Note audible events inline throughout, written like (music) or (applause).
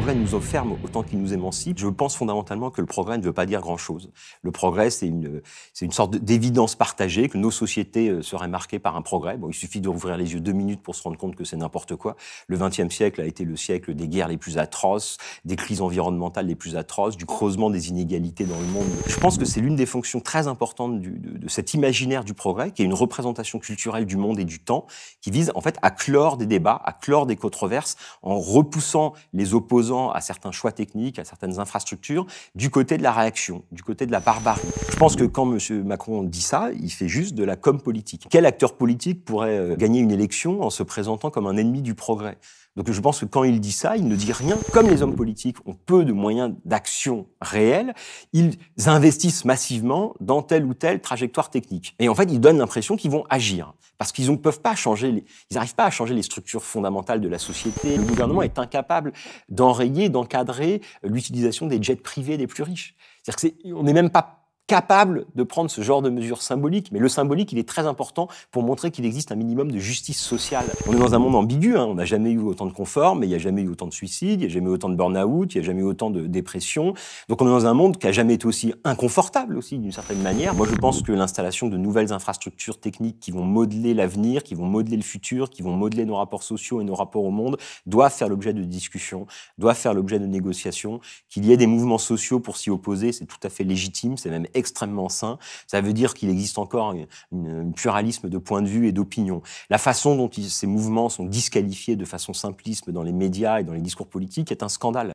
progrès nous enferme autant qu'il nous émancipe. Je pense fondamentalement que le progrès ne veut pas dire grand-chose. Le progrès, c'est une, une sorte d'évidence partagée que nos sociétés euh, seraient marquées par un progrès. Bon, il suffit d'ouvrir les yeux deux minutes pour se rendre compte que c'est n'importe quoi. Le XXe siècle a été le siècle des guerres les plus atroces, des crises environnementales les plus atroces, du creusement des inégalités dans le monde. Je pense que c'est l'une des fonctions très importantes de, de cet imaginaire du progrès, qui est une représentation culturelle du monde et du temps, qui vise en fait à clore des débats, à clore des controverses, en repoussant les opposants à certains choix techniques, à certaines infrastructures, du côté de la réaction, du côté de la barbarie. Je pense que quand M. Macron dit ça, il fait juste de la com politique. Quel acteur politique pourrait euh, gagner une élection en se présentant comme un ennemi du progrès donc je pense que quand il dit ça, il ne dit rien. Comme les hommes politiques ont peu de moyens d'action réels, ils investissent massivement dans telle ou telle trajectoire technique. Et en fait, ils donnent l'impression qu'ils vont agir parce qu'ils ne peuvent pas changer, ils n'arrivent pas à changer les structures fondamentales de la société. Le gouvernement est incapable d'enrayer, d'encadrer l'utilisation des jets privés des plus riches. C'est-à-dire n'est même pas capable de prendre ce genre de mesures symboliques, mais le symbolique, il est très important pour montrer qu'il existe un minimum de justice sociale. On est dans un monde ambigu, hein. on n'a jamais eu autant de confort, mais il n'y a jamais eu autant de suicides, il n'y a jamais eu autant de burn-out, il n'y a jamais eu autant de dépression. Donc on est dans un monde qui n'a jamais été aussi inconfortable aussi, d'une certaine manière. Moi, je pense que l'installation de nouvelles infrastructures techniques qui vont modeler l'avenir, qui vont modeler le futur, qui vont modeler nos rapports sociaux et nos rapports au monde, doit faire l'objet de discussions, doit faire l'objet de négociations. Qu'il y ait des mouvements sociaux pour s'y opposer, c'est tout à fait légitime, c'est même extrêmement sain. Ça veut dire qu'il existe encore un pluralisme de points de vue et d'opinion. La façon dont ces mouvements sont disqualifiés de façon simpliste dans les médias et dans les discours politiques est un scandale.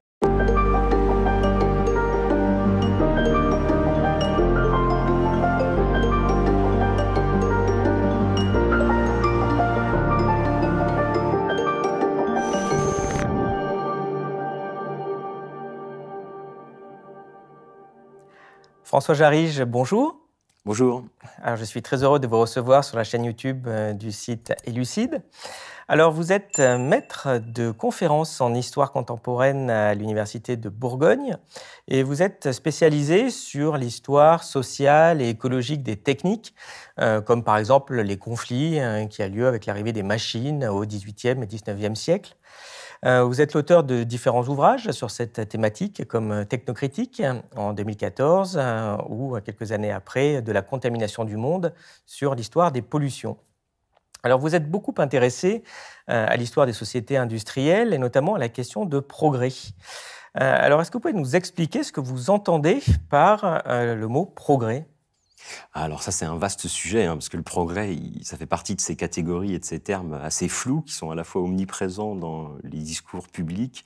François Jarige, bonjour. Bonjour. je suis très heureux de vous recevoir sur la chaîne YouTube euh, du site Elucide. Alors, vous êtes euh, maître de conférences en histoire contemporaine à l'Université de Bourgogne et vous êtes spécialisé sur l'histoire sociale et écologique des techniques, euh, comme par exemple les conflits hein, qui a lieu avec l'arrivée des machines au XVIIIe et XIXe siècle. Euh, vous êtes l'auteur de différents ouvrages sur cette thématique, comme Technocritique en 2014 euh, ou euh, quelques années après, de la contamination du monde sur l'histoire des pollutions. Alors vous êtes beaucoup intéressé à l'histoire des sociétés industrielles et notamment à la question de progrès. Alors est-ce que vous pouvez nous expliquer ce que vous entendez par le mot progrès alors ça, c'est un vaste sujet, hein, parce que le progrès, ça fait partie de ces catégories et de ces termes assez flous qui sont à la fois omniprésents dans les discours publics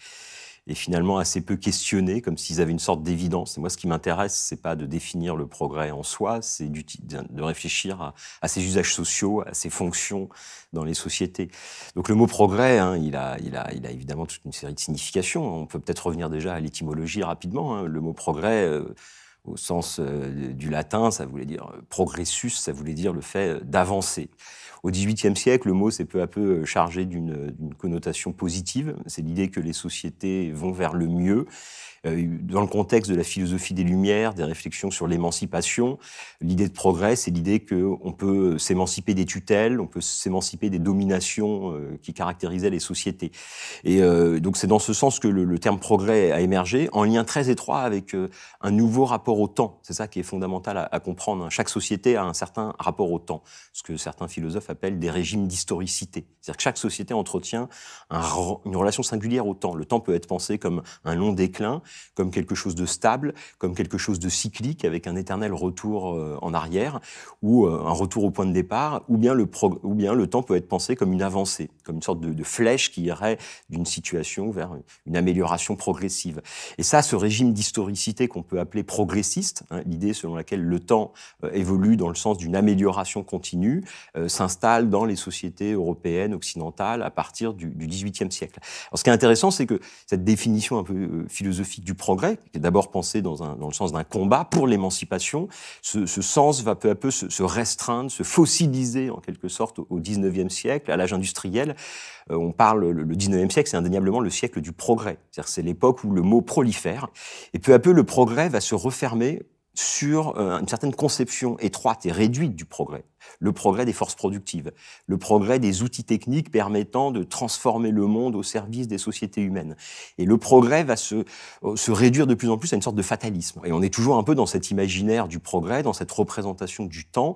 et finalement assez peu questionnés, comme s'ils avaient une sorte d'évidence. Et moi, ce qui m'intéresse, c'est pas de définir le progrès en soi, c'est de réfléchir à, ses usages sociaux, à ses fonctions dans les sociétés. Donc le mot progrès, hein, il, a, évidemment toute une série de significations. On peut peut-être revenir déjà à l'étymologie rapidement. Hein. Le mot progrès... Euh, au sens euh, du latin, ça voulait dire euh, progressus, ça voulait dire le fait euh, d'avancer. Au XVIIIe siècle, le mot s'est peu à peu chargé d'une connotation positive. C'est l'idée que les sociétés vont vers le mieux euh, dans le contexte de la philosophie des Lumières, des réflexions sur l'émancipation, l'idée de progrès, c'est l'idée qu'on peut s'émanciper des tutelles, on peut s'émanciper des dominations euh, qui caractérisaient les sociétés. Et euh, donc c'est dans ce sens que le, terme progrès a émergé, en lien très étroit avec un nouveau rapport au temps. C'est ça qui est fondamental à, comprendre. Hein. Chaque société a un certain rapport au temps, ce que certains philosophes appellent des régimes d'historicité. C'est-à-dire que chaque société entretient une relation singulière au temps. Le temps peut être pensé comme un long déclin, comme quelque chose de stable, comme quelque chose de cyclique, avec un éternel retour euh, en arrière, ou euh, un retour au point de départ, ou bien le, ou bien le temps peut être pensé comme une avancée, comme une sorte de, flèche qui irait d'une situation vers une amélioration progressive. Et ça, ce régime d'historicité qu'on peut appeler progressiste, hein, l'idée selon laquelle le temps euh, évolue dans le sens d'une amélioration continue, s'installe dans les sociétés européennes, occidentales, à partir du, du XVIIIe siècle. ce qui est intéressant, c'est que cette définition un peu philosophique du progrès, qui est d'abord pensé dans, le sens d'un combat pour l'émancipation, ce, sens va peu à peu se, restreindre, se fossiliser en quelque sorte au XIXe siècle, à l'âge industriel. Euh, on parle, le XIXe siècle, c'est indéniablement le siècle du progrès. cest c'est l'époque où le mot prolifère. Et peu à peu, le progrès va se refermer sur euh, une certaine conception étroite et réduite du progrès le progrès des forces productives, le progrès des outils techniques permettant de transformer le monde au service des sociétés humaines. Et le progrès va se, euh, se réduire de plus en plus à une sorte de fatalisme. Et on est toujours un peu dans cet imaginaire du progrès, dans cette représentation du temps,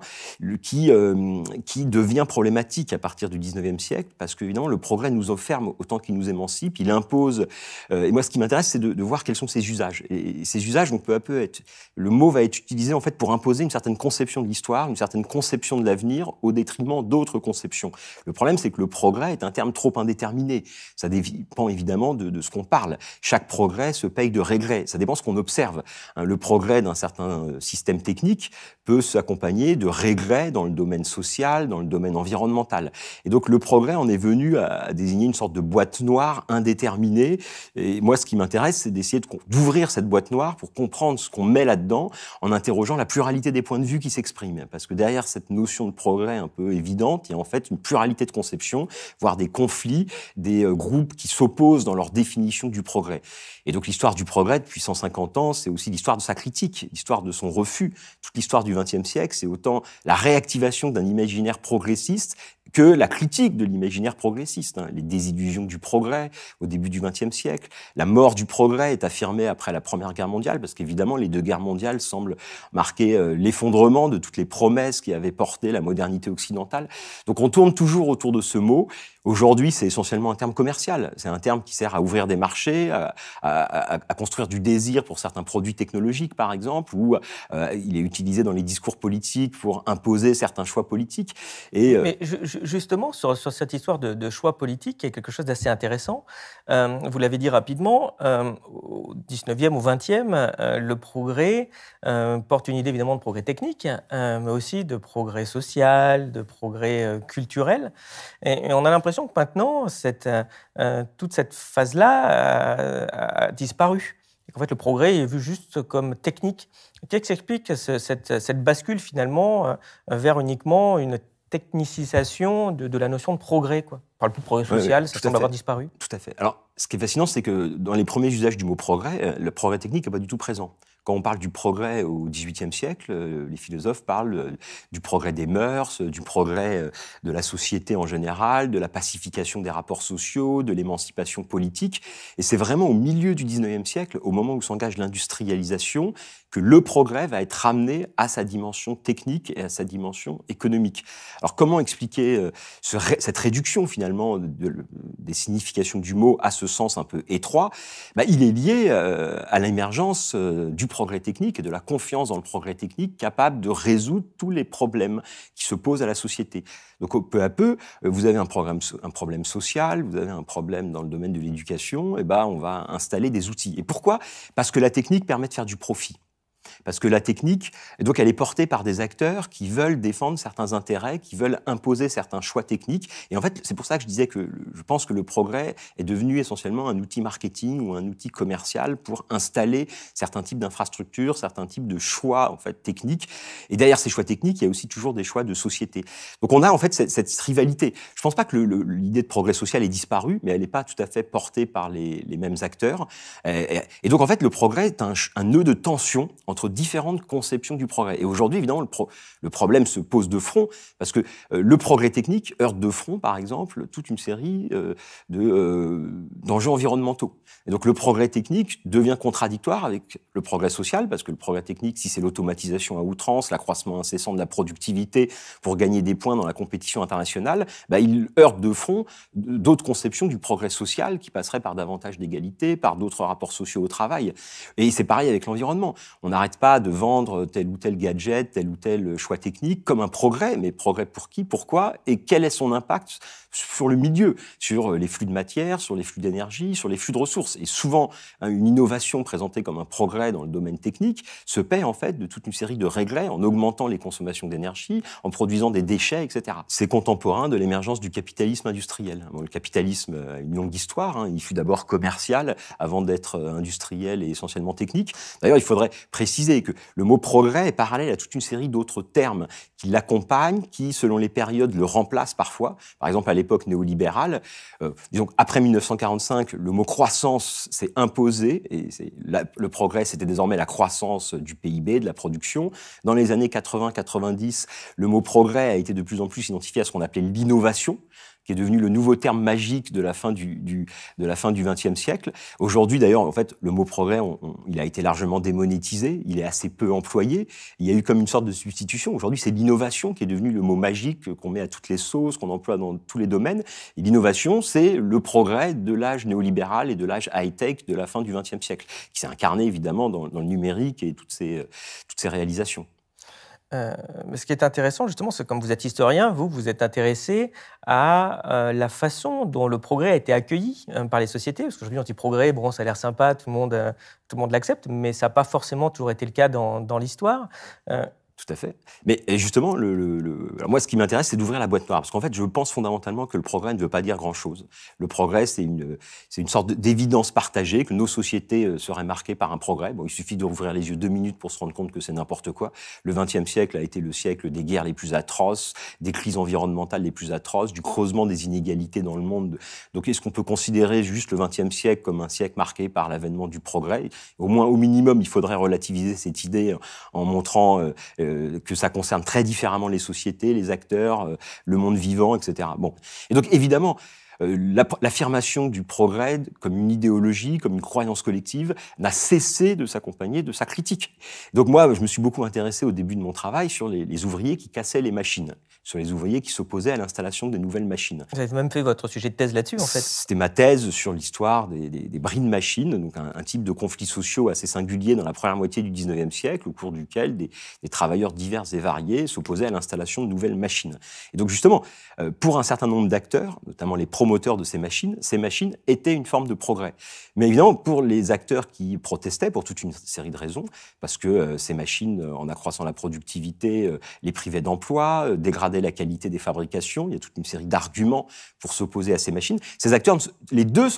qui, euh, qui devient problématique à partir du 19e siècle, parce qu'évidemment, le progrès nous enferme autant qu'il nous émancipe, il impose. Euh, et moi, ce qui m'intéresse, c'est de, voir quels sont ces usages. Et, ces usages, on peut à peu être. Le mot va être utilisé, en fait, pour imposer une certaine conception de l'histoire, une certaine conception de l'avenir au détriment d'autres conceptions. Le problème, c'est que le progrès est un terme trop indéterminé. Ça dépend évidemment de, ce qu'on parle. Chaque progrès se paye de regrets. Ça dépend de ce qu'on observe. Hein, le progrès d'un certain euh, système technique peut s'accompagner de regrets dans le domaine social, dans le domaine environnemental. Et donc le progrès en est venu à désigner une sorte de boîte noire indéterminée. Et moi, ce qui m'intéresse, c'est d'essayer d'ouvrir cette boîte noire pour comprendre ce qu'on met là-dedans en interrogeant la pluralité des points de vue qui s'expriment. Parce que derrière cette notion de progrès un peu évidente. Il y a en fait une pluralité de conceptions, voire des conflits, des euh, groupes qui s'opposent dans leur définition du progrès. Et donc l'histoire du progrès depuis 150 ans, c'est aussi l'histoire de sa critique, l'histoire de son refus. Toute l'histoire du XXe siècle, c'est autant la réactivation d'un imaginaire progressiste que la critique de l'imaginaire progressiste, hein. les désillusions du progrès au début du XXe siècle. La mort du progrès est affirmée après la Première Guerre mondiale, parce qu'évidemment, les deux guerres mondiales semblent marquer euh, l'effondrement de toutes les promesses qui avaient porté la modernité occidentale. Donc on tourne toujours autour de ce mot. Aujourd'hui, c'est essentiellement un terme commercial. C'est un terme qui sert à ouvrir des marchés, à à, construire du désir pour certains produits technologiques, par exemple, ou euh, il est utilisé dans les discours politiques pour imposer certains choix politiques. Et, Mais euh, justement, sur, cette histoire de, choix politique, il y a quelque chose d'assez intéressant. Euh, vous l'avez dit rapidement, au 19e, au 20e, le progrès porte une idée évidemment de progrès technique, mais aussi de progrès social, de progrès culturel. Et, et, on a l'impression que maintenant, cette, toute cette phase-là disparu. Et fait, le progrès est vu juste comme technique. Qu'est-ce qui explique cette, bascule finalement euh, vers uniquement une technicisation de, la notion de progrès quoi. On parle plus de progrès social, c'est comme ça semble avoir disparu. Tout à fait. Alors, ce qui est fascinant, c'est que dans les premiers usages du mot progrès, euh, le progrès technique n'est pas du tout présent. Quand on parle du progrès au XVIIIe siècle, euh, les philosophes parlent euh, du progrès des mœurs, euh, du progrès de la société en général, de la pacification des rapports sociaux, de l'émancipation politique. Et c'est vraiment au milieu du XIXe siècle, au moment où s'engage l'industrialisation, que le progrès va être ramené à sa dimension technique et à sa dimension économique. Alors comment expliquer euh, cette réduction finalement de, des significations du mot à ce sens un peu étroit bah, Il est lié euh, à l'émergence euh, du progrès technique et de la confiance dans le progrès technique capable de résoudre tous les problèmes qui se posent à la société. Donc peu à peu, vous avez un, un problème social, vous avez un problème dans le domaine de l'éducation, et ben on va installer des outils. Et pourquoi Parce que la technique permet de faire du profit. Parce que la technique, donc elle est portée par des acteurs qui veulent défendre certains intérêts, qui veulent imposer certains choix techniques. Et en fait, c'est pour ça que je disais que je pense que le progrès est devenu essentiellement un outil marketing ou un outil commercial pour installer certains types d'infrastructures, certains types de choix en fait techniques. Et derrière ces choix techniques, il y a aussi toujours des choix de société. Donc on a en fait cette, rivalité. Je ne pense pas que l'idée de progrès social est disparue, mais elle n'est pas tout à fait portée par les, mêmes acteurs. Et, donc en fait, le progrès est un, un nœud de tension entre différentes conceptions du progrès. Et aujourd'hui, évidemment, le, problème se pose de front, parce que euh, le progrès technique heurte de front, par exemple, toute une série euh, euh, d'enjeux environnementaux. Et donc le progrès technique devient contradictoire avec le progrès social, parce que le progrès technique, si c'est l'automatisation à outrance, l'accroissement incessant de la productivité pour gagner des points dans la compétition internationale, bah, il heurte de front d'autres conceptions du progrès social qui passeraient par davantage d'égalité, par d'autres rapports sociaux au travail. Et c'est pareil avec l'environnement. On arrête pas de vendre tel ou tel gadget, tel ou tel choix technique comme un progrès, mais progrès pour qui, pourquoi, et quel est son impact sur le milieu, sur les flux de matière, sur les flux d'énergie, sur les flux de ressources. Et souvent, hein, une innovation présentée comme un progrès dans le domaine technique se paie en fait de toute une série de regrets en augmentant les consommations d'énergie, en produisant des déchets, etc. C'est contemporain de l'émergence du capitalisme industriel. le capitalisme a une longue histoire. Hein. Il fut d'abord commercial avant d'être euh, industriel et essentiellement technique. D'ailleurs, il faudrait préciser que le mot progrès est parallèle à toute une série d'autres termes qui l'accompagnent, qui, selon les périodes, le remplacent parfois. Par exemple, à l'époque néolibérale, euh, disons, après 1945, le mot croissance s'est imposé, et le progrès, c'était désormais la croissance du PIB, de la production. Dans les années 80-90, le mot progrès a été de plus en plus identifié à ce qu'on appelait l'innovation, qui est devenu le nouveau terme magique de la fin du, du de la fin du XXe siècle. Aujourd'hui, d'ailleurs, en fait, le mot progrès, il a été largement démonétisé, il est assez peu employé. Il y a eu comme une sorte de substitution. Aujourd'hui, c'est l'innovation qui est devenue le mot magique qu'on met à toutes les sauces, qu'on emploie dans tous les domaines. Et l'innovation, c'est le progrès de l'âge néolibéral et de l'âge high-tech de la fin du XXe siècle, qui s'est incarné évidemment dans, le numérique et toutes ces, toutes ces réalisations. Euh, mais ce qui est intéressant, justement, c'est comme vous êtes historien, vous, vous êtes intéressé à euh, la façon dont le progrès a été accueilli hein, par les sociétés. Parce que qu'aujourd'hui, on dit progrès, bon, ça a l'air sympa, tout le monde, euh, tout le monde l'accepte, mais ça n'a pas forcément toujours été le cas dans, dans l'histoire. Tout à fait. Mais justement, le, moi, ce qui m'intéresse, c'est d'ouvrir la boîte noire. Parce qu'en fait, je pense fondamentalement que le progrès ne veut pas dire grand-chose. Le progrès, c'est une, c'est une sorte d'évidence partagée, que nos sociétés euh, seraient marquées par un progrès. Bon, il suffit d'ouvrir les yeux deux minutes pour se rendre compte que c'est n'importe quoi. Le XXe siècle a été le siècle des guerres les plus atroces, des crises environnementales les plus atroces, du creusement des inégalités dans le monde. Donc, est-ce qu'on peut considérer juste le XXe siècle comme un siècle marqué par l'avènement du progrès Au moins, au minimum, il faudrait relativiser cette idée en montrant... Euh, euh, euh, que ça concerne très différemment les sociétés, les acteurs, euh, le monde vivant, etc. Bon. Et donc, évidemment, euh, l'affirmation du progrès comme une idéologie, comme une croyance collective, n'a cessé de s'accompagner de sa critique. Donc moi, je me suis beaucoup intéressé au début de mon travail sur les ouvriers qui cassaient les machines sur les ouvriers qui s'opposaient à l'installation des nouvelles machines. Vous avez même fait votre sujet de thèse là-dessus, en fait. C'était ma thèse sur l'histoire des, des, des brines machines, donc un, type de conflit sociaux assez singulier dans la première moitié du 19e siècle, au cours duquel des, des travailleurs divers et variés s'opposaient à l'installation de nouvelles machines. Et donc justement, euh, pour un certain nombre d'acteurs, notamment les promoteurs de ces machines, ces machines étaient une forme de progrès. Mais évidemment, pour les acteurs qui protestaient, pour toute une série de raisons, parce que euh, ces machines, euh, en accroissant la productivité, les privaient d'emploi, dégradaient la qualité des fabrications, il y a toute une série d'arguments pour s'opposer à ces machines. Ces acteurs, les deux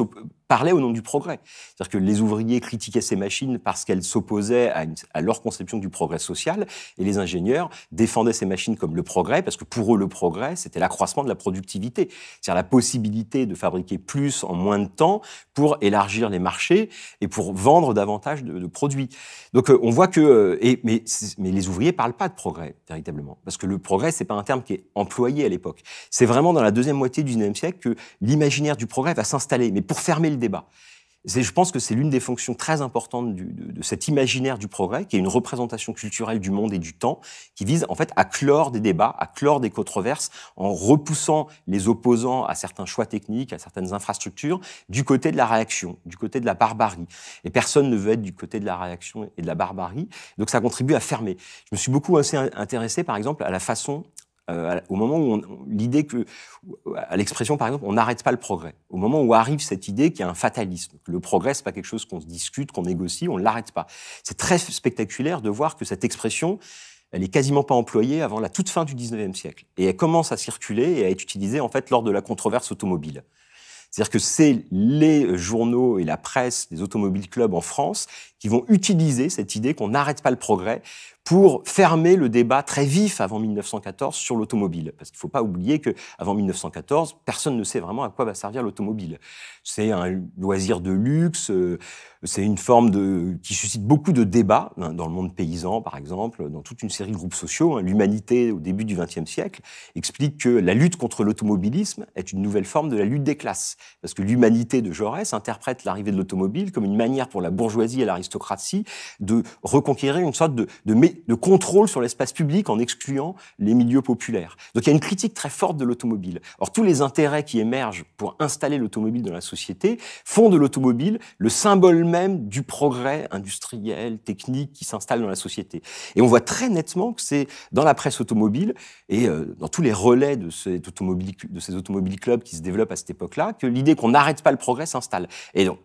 parlaient au nom du progrès. C'est-à-dire que les ouvriers critiquaient ces machines parce qu'elles s'opposaient à, leur conception du progrès social, et les ingénieurs défendaient ces machines comme le progrès, parce que pour eux, le progrès, c'était l'accroissement de la productivité, c'est-à-dire la possibilité de fabriquer plus en moins de temps pour élargir les marchés et pour vendre davantage de, produits. Donc euh, on voit que... Euh, et, mais, mais les ouvriers parlent pas de progrès, véritablement, parce que le progrès, c'est pas un terme qui est employé à l'époque. C'est vraiment dans la deuxième moitié du XIXe siècle que l'imaginaire du progrès va s'installer, mais pour fermer le débat. Je pense que c'est l'une des fonctions très importantes de, cet imaginaire du progrès, qui est une représentation culturelle du monde et du temps, qui vise en fait à clore des débats, à clore des controverses, en repoussant les opposants à certains choix techniques, à certaines infrastructures, du côté de la réaction, du côté de la barbarie. Et personne ne veut être du côté de la réaction et de la barbarie, donc ça contribue à fermer. Je me suis beaucoup assez intéressé, par exemple, à la façon euh, au moment où l'idée que, à l'expression par exemple, on n'arrête pas le progrès. Au moment où arrive cette idée qu'il y a un fatalisme, que le progrès n'est pas quelque chose qu'on discute, qu'on négocie, on ne l'arrête pas. C'est très spectaculaire de voir que cette expression, elle est quasiment pas employée avant la toute fin du 19e siècle, et elle commence à circuler et à être utilisée en fait lors de la controverse automobile. C'est-à-dire que c'est les journaux et la presse, des automobiles clubs en France, qui vont utiliser cette idée qu'on n'arrête pas le progrès pour fermer le débat très vif avant 1914 sur l'automobile. Parce qu'il ne faut pas oublier qu'avant 1914, personne ne sait vraiment à quoi va servir l'automobile. C'est un loisir de luxe, euh, c'est une forme de, qui suscite beaucoup de débats, hein, dans le monde paysan par exemple, dans toute une série de groupes sociaux. Hein. L'humanité, au début du XXe siècle, explique que la lutte contre l'automobilisme est une nouvelle forme de la lutte des classes. Parce que l'humanité de Jaurès interprète l'arrivée de l'automobile comme une manière pour la bourgeoisie et l'aristocratie de reconquérir une sorte de, de le de contrôle sur l'espace public en excluant les milieux populaires. Donc il y a une critique très forte de l'automobile. Or tous les intérêts qui émergent pour installer l'automobile dans la société font de l'automobile le symbole même du progrès industriel, technique qui s'installe dans la société. Et on voit très nettement que c'est dans la presse automobile et euh, dans tous les relais de, cet automobile, de ces automobiles clubs qui se développent à cette époque-là que l'idée qu'on n'arrête pas le progrès s'installe. Et donc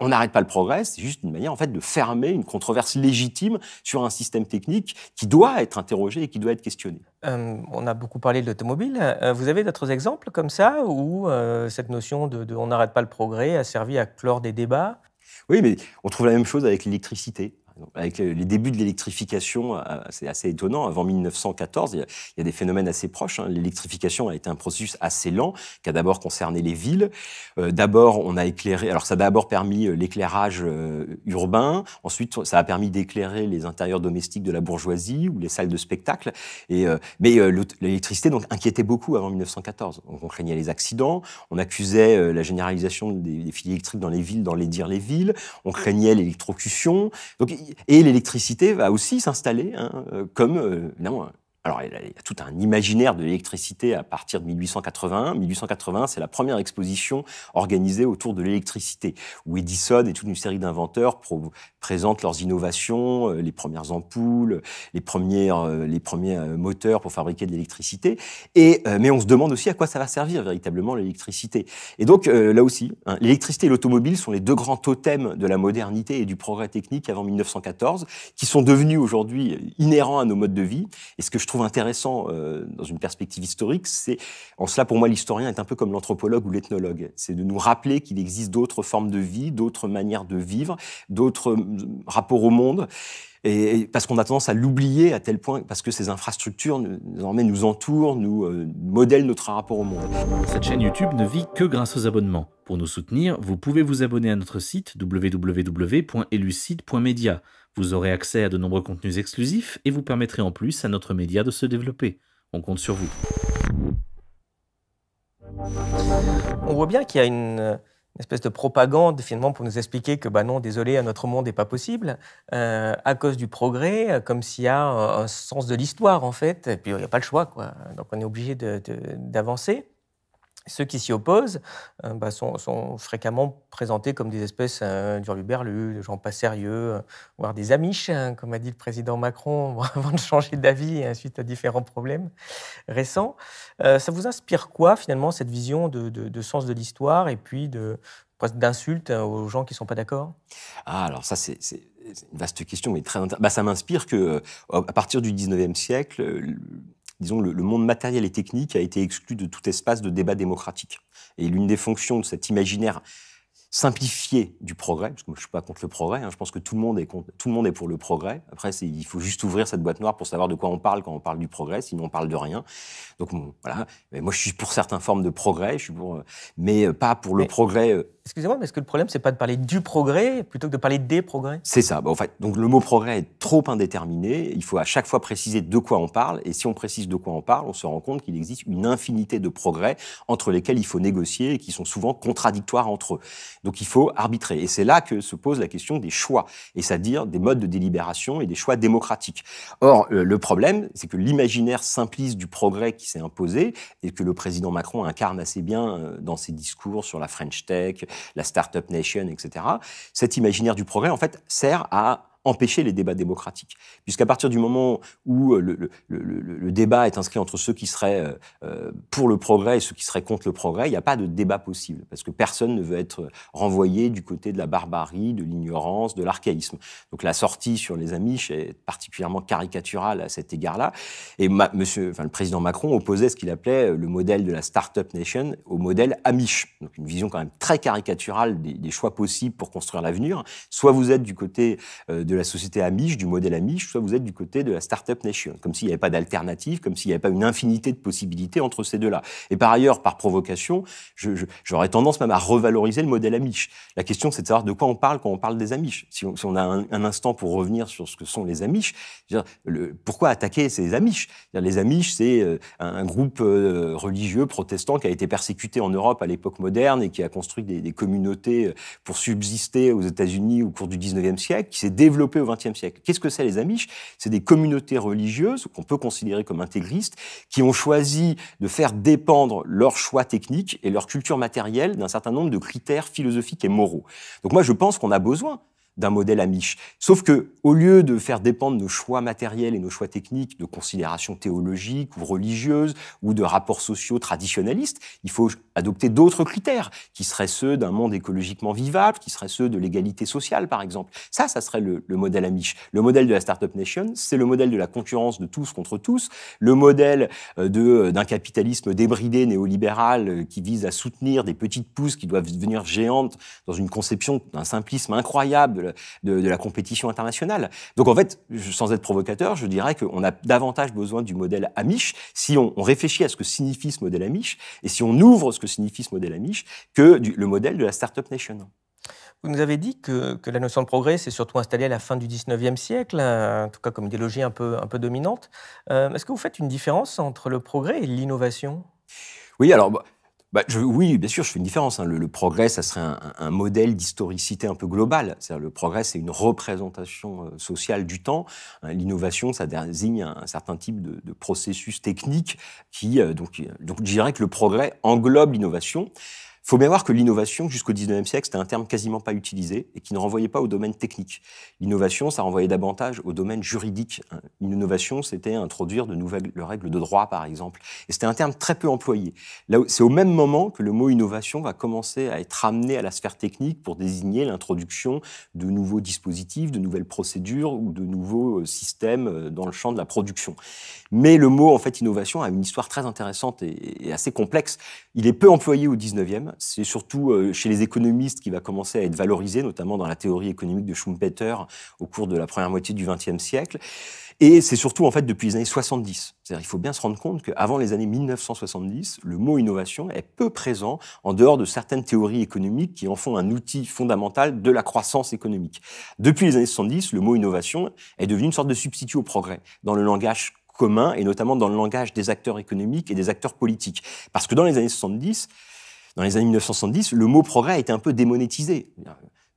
on n'arrête pas le progrès, c'est juste une manière en fait de fermer une controverse légitime sur un système technique qui doit être interrogé et qui doit être questionné. Euh, on a beaucoup parlé de l'automobile. Euh, vous avez d'autres exemples comme ça où euh, cette notion de, de on n'arrête pas le progrès a servi à clore des débats Oui, mais on trouve la même chose avec l'électricité. Avec euh, les débuts de l'électrification, euh, c'est assez étonnant. Avant 1914, il y a des phénomènes assez proches. Hein. L'électrification a été un processus assez lent, qui a d'abord concerné les villes. Euh, d'abord, on a éclairé. Alors, ça a d'abord permis l'éclairage urbain. Ensuite, ça a permis d'éclairer les intérieurs domestiques de la bourgeoisie ou les salles de spectacle. Et, mais l'électricité donc inquiétait beaucoup avant 1914. on craignait les accidents. On accusait la généralisation des, fils électriques dans les villes, dans les dire les villes. On craignait l'électrocution. Donc, et l'électricité va aussi s'installer hein, euh, comme, euh, non. Alors, il y, a, tout un imaginaire de l'électricité à partir de 1881. 1881, c'est la première exposition organisée autour de l'électricité, où Edison et toute une série d'inventeurs présentent leurs innovations, euh, les premières ampoules, les, premiers, euh, les premiers euh, moteurs pour fabriquer de l'électricité. Et, mais on se demande aussi à quoi ça va servir véritablement l'électricité. Et donc, là aussi, hein, l'électricité et l'automobile sont les deux grands totems de la modernité et du progrès technique avant 1914, qui sont devenus aujourd'hui inhérents à nos modes de vie. Et ce que je trouve intéressant euh, dans une perspective historique, c'est en cela pour moi l'historien est un peu comme l'anthropologue ou l'ethnologue, c'est de nous rappeler qu'il existe d'autres formes de vie, d'autres manières de vivre, d'autres hum, rapports au monde. Et, parce qu'on a tendance à l'oublier à tel point, parce que ces infrastructures nous, nous entourent, nous euh, modèlent notre rapport au monde. Cette chaîne YouTube ne vit que grâce aux abonnements. Pour nous soutenir, vous pouvez vous abonner à notre site www.elucide.media vous aurez accès à de nombreux contenus exclusifs et vous permettrez en plus à notre média de se développer. On compte sur vous. On voit bien qu'il y a une, espèce de propagande finalement pour nous expliquer que bah non, désolé, notre monde n'est pas possible euh, à cause du progrès, euh, comme s'il y a un, sens de l'histoire en fait. Et puis il n'y a pas le choix quoi. Donc on est obligé d'avancer. Ceux qui s'y opposent euh, bah, sont, fréquemment présentés comme des espèces euh, d'urluberlus, de gens pas sérieux, euh, voire des amiches, hein, comme a dit le président Macron (laughs) avant de changer d'avis Et hein, suite à différents problèmes récents. Euh, ça vous inspire quoi finalement cette vision de, sens de l'histoire et puis de, d'insultes aux gens qui ne sont pas d'accord Ah, alors ça, c'est une vaste question, mais très bah, ça m'inspire que, à partir du 19e siècle, disons, le, monde matériel et technique a été exclu de tout espace de débat démocratique. Et l'une des fonctions de cet imaginaire simplifié du progrès, parce que je ne suis pas contre le progrès, hein, je pense que tout le, monde est tout le monde est pour le progrès. Après, il faut juste ouvrir cette boîte noire pour savoir de quoi on parle quand on parle du progrès, sinon on parle de rien. Donc voilà, moi je suis pour certaines formes de progrès, je suis pour, euh, mais euh, pas pour le progrès euh, Excusez-moi, mais est-ce que le problème, c'est pas de parler du progrès plutôt que de parler des progrès C'est ça. en fait, donc le mot progrès est trop indéterminé. Il faut à chaque fois préciser de quoi on parle. Et si on précise de quoi on parle, on se rend compte qu'il existe une infinité de progrès entre lesquels il faut négocier et qui sont souvent contradictoires entre eux. Donc il faut arbitrer. Et c'est là que se pose la question des choix, et c'est-à-dire des modes de délibération et des choix démocratiques. Or, euh, le problème, c'est que l'imaginaire simpliste du progrès qui s'est imposé et que le président Macron incarne assez bien euh, dans ses discours sur la French Tech, la Startup Nation, etc. Cet imaginaire du progrès, en fait, sert à empêcher les débats démocratiques. Puisqu'à partir du moment où euh, le, débat est inscrit entre ceux qui seraient euh, euh, pour le progrès et ceux qui seraient contre le progrès, il n'y a pas de débat possible, parce que personne ne veut être renvoyé du côté de la barbarie, de l'ignorance, de l'archaïsme. Donc la sortie sur les Amish est particulièrement caricaturale à cet égard-là. Et monsieur, enfin, le président Macron opposait ce qu'il appelait le modèle de la Startup Nation au modèle Amish. Donc une vision quand même très caricaturale des, des choix possibles pour construire l'avenir. Soit vous êtes du côté de la société Amish, du modèle Amish, soit vous êtes du côté de la Startup Nation, comme s'il n'y avait pas d'alternative, comme s'il n'y avait pas une infinité de possibilités entre ces deux-là. Et par ailleurs, par provocation, j'aurais tendance même à revaloriser le modèle Amish. La question, c'est de savoir de quoi on parle quand on parle des Amish. Si on, on a un, instant pour revenir sur ce que sont les Amish, pourquoi attaquer ces Amish Les Amish, c'est euh, un, groupe euh, religieux protestant qui a été persécuté en Europe à l'époque moderne et qui a construit des, des communautés euh, pour subsister aux États-Unis au cours du 19e siècle, qui s'est développé développé au XXe siècle. Qu'est-ce que c'est les Amish C'est des communautés religieuses qu'on peut considérer comme intégristes, qui ont choisi de faire dépendre leurs choix techniques et leur culture matérielle d'un certain nombre de critères philosophiques et moraux. Donc moi, je pense qu'on a besoin d'un modèle amiche. Sauf que, au lieu de faire dépendre nos choix matériels et nos choix techniques de considérations théologiques ou religieuses ou de rapports sociaux traditionnalistes, il faut adopter d'autres critères qui seraient ceux d'un monde écologiquement vivable, qui seraient ceux de l'égalité sociale, par exemple. Ça, ça serait le, modèle amiche. Le modèle de la Startup Nation, c'est le modèle de la concurrence de tous contre tous, le modèle euh, euh, d'un capitalisme débridé néolibéral euh, qui vise à soutenir des petites pousses qui doivent devenir géantes dans une conception d'un simplisme incroyable de, la compétition internationale. Donc en fait, sans être provocateur, je dirais qu'on a davantage besoin du modèle Amish si on, réfléchit à ce que signifie ce modèle Amish et si on ouvre ce que signifie ce modèle Amish que le modèle de la Startup Nation. Vous nous avez dit que, la notion de progrès s'est surtout installée à la fin du 19e siècle, hein, en tout cas comme idéologie un peu, un peu dominante. Euh, est-ce que vous faites une différence entre le progrès et l'innovation Oui, alors bah, je, Oui, bien sûr, je fais une différence. Hein. Le, progrès, ça serait un, un modèle d'historicité un peu globale. C'est-à-dire le progrès, c'est une représentation euh, sociale du temps. Hein, l'innovation, ça désigne un, certain type de, de processus technique qui, euh, donc, donc, je dirais que le progrès englobe l'innovation. Il faut bien voir que l'innovation, jusqu'au 19e siècle, c'était un terme quasiment pas utilisé et qui ne renvoyait pas au domaine technique. L'innovation, ça renvoyait davantage au domaine juridique. Une innovation, c'était introduire de nouvelles règles de droit, par exemple. Et c'était un terme très peu employé. Là, c'est au même moment que le mot innovation va commencer à être amené à la sphère technique pour désigner l'introduction de nouveaux dispositifs, de nouvelles procédures ou de nouveaux euh, systèmes euh, dans le champ de la production. Mais le mot, en fait, innovation a une histoire très intéressante et, assez complexe. Il est peu employé au 19e. C'est surtout euh, chez les économistes qui va commencer à être valorisé, notamment dans la théorie économique de Schumpeter au cours de la première moitié du 20e siècle. Et c'est surtout, en fait, depuis les années 70. C'est-à-dire, il faut bien se rendre compte qu'avant les années 1970, le mot innovation est peu présent en dehors de certaines théories économiques qui en font un outil fondamental de la croissance économique. Depuis les années 70, le mot innovation est devenu une sorte de substitut au progrès dans le langage commun, et notamment dans le langage des acteurs économiques et des acteurs politiques. Parce que dans les années 70, dans les années 1970, le mot progrès a été un peu démonétisé.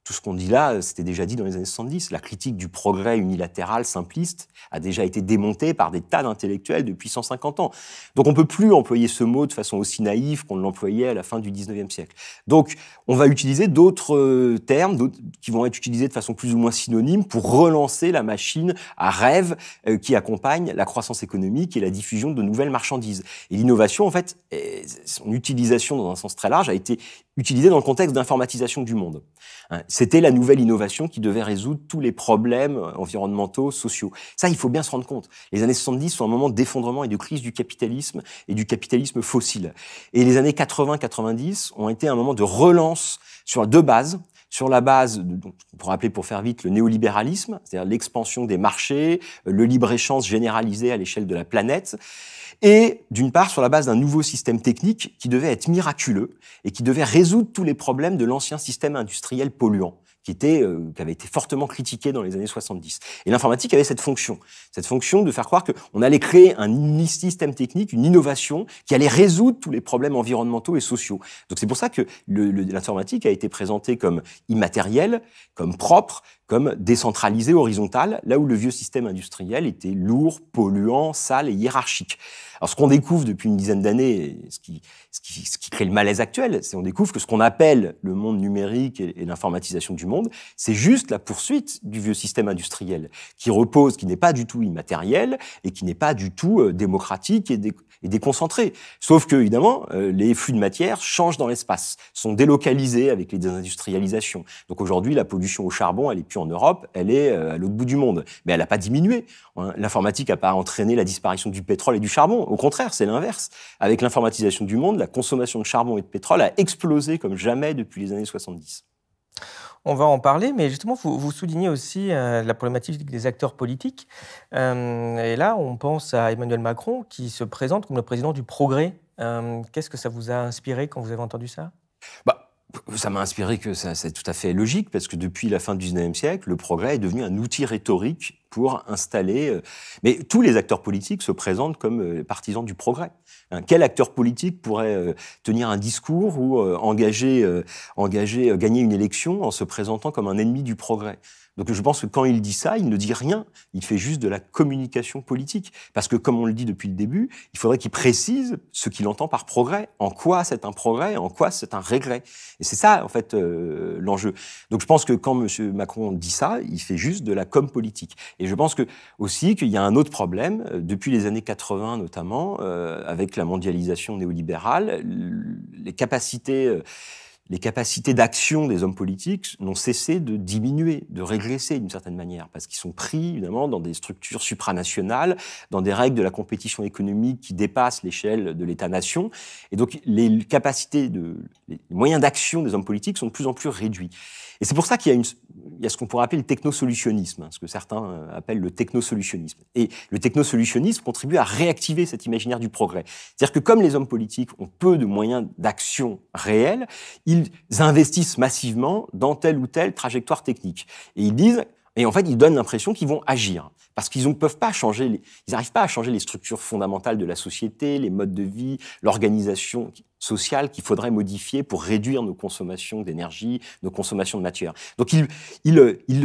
Tout ce qu'on dit là, euh, c'était déjà dit dans les années 70. La critique du progrès unilatéral simpliste a déjà été démontée par des tas d'intellectuels depuis 150 ans. Donc on ne peut plus employer ce mot de façon aussi naïve qu'on l'employait à la fin du 19e siècle. Donc on va utiliser d'autres euh, termes qui vont être utilisés de façon plus ou moins synonyme pour relancer la machine à rêve euh, qui accompagne la croissance économique et la diffusion de nouvelles marchandises. Et l'innovation, en fait, son utilisation dans un sens très large a été utilisé dans le contexte d'informatisation du monde. Hein, c'était la nouvelle innovation qui devait résoudre tous les problèmes euh, environnementaux, sociaux. Ça, il faut bien se rendre compte. Les années 70 sont un moment d'effondrement et de crise du capitalisme et du capitalisme fossile. Et les années 80-90 ont été un moment de relance sur deux bases sur la base, pour rappeler pour faire vite, le néolibéralisme, c'est-à-dire l'expansion des marchés, euh, le libre-échange généralisé à l'échelle de la planète, et d'une part sur la base d'un nouveau système technique qui devait être miraculeux et qui devait résoudre tous les problèmes de l'ancien système industriel polluant qui, était, euh, qui avait été fortement critiqué dans les années 70. Et l'informatique avait cette fonction, cette fonction de faire croire qu'on allait créer un système technique, une innovation qui allait résoudre tous les problèmes environnementaux et sociaux. Donc c'est pour ça que l'informatique a été présentée comme immatérielle, comme propre, comme décentralisé, horizontal, là où le vieux système industriel était lourd, polluant, sale et hiérarchique. Alors ce qu'on découvre depuis une dizaine d'années, ce qui, ce, qui, crée le malaise actuel, c'est on découvre que ce qu'on appelle le monde numérique et, l'informatisation du monde, c'est juste la poursuite du vieux système industriel, qui repose, qui n'est pas du tout immatériel et qui n'est pas du tout euh, démocratique et, et déconcentré. Sauf que, évidemment, euh, les flux de matière changent dans l'espace, sont délocalisés avec les désindustrialisations. Donc aujourd'hui, la pollution au charbon, elle est plus en Europe, elle est euh, à l'autre bout du monde. Mais elle n'a pas diminué. Hein. L'informatique n'a pas entraîné la disparition du pétrole et du charbon. Au contraire, c'est l'inverse. Avec l'informatisation du monde, la consommation de charbon et de pétrole a explosé comme jamais depuis les années 70. On va en parler, mais justement, vous, soulignez aussi euh, la problématique des acteurs politiques. Euh, et là, on pense à Emmanuel Macron qui se présente comme le président du progrès. Qu'est-ce que ça vous a inspiré quand vous avez entendu ça bah, ça m'a inspiré que c'est tout à fait logique, parce que depuis la fin du 19e siècle, le progrès est devenu un outil rhétorique pour installer... Euh, mais tous les acteurs politiques se présentent comme euh, partisans du progrès. Hein, quel acteur politique pourrait euh, tenir un discours ou engager, engager, gagner une élection en se présentant comme un ennemi du progrès donc je pense que quand il dit ça, il ne dit rien, il fait juste de la communication politique. Parce que comme on le dit depuis le début, il faudrait qu'il précise ce qu'il entend par progrès, en quoi c'est un progrès, en quoi c'est un regret. Et c'est ça, en fait, euh, l'enjeu. Donc je pense que quand M. Macron dit ça, il fait juste de la com politique. Et je pense que aussi qu'il y a un autre problème, euh, depuis les années 80 notamment, euh, avec la mondialisation néolibérale, les capacités les capacités d'action des hommes politiques n'ont cessé de diminuer, de régresser d'une certaine manière, parce qu'ils sont pris, évidemment, dans des structures supranationales, dans des règles de la compétition économique qui dépassent l'échelle de l'État-nation. Et donc, les capacités de, les moyens d'action des hommes politiques sont de plus en plus réduits. Et c'est pour ça qu'il y a ce qu'on pourrait appeler le technosolutionnisme, hein, ce que certains euh, appellent le technosolutionnisme. Et le technosolutionnisme contribue à réactiver cet imaginaire du progrès. C'est-à-dire que comme les hommes politiques ont peu de moyens d'action réels, ils investissent massivement dans telle ou telle trajectoire technique. Et ils disent, et en fait, ils donnent l'impression qu'ils vont agir parce qu'ils ne peuvent pas changer, ils n'arrivent pas à changer les structures fondamentales de la société, les modes de vie, l'organisation sociale qu'il faudrait modifier pour réduire nos consommations d'énergie, nos consommations de matière. Donc ils il,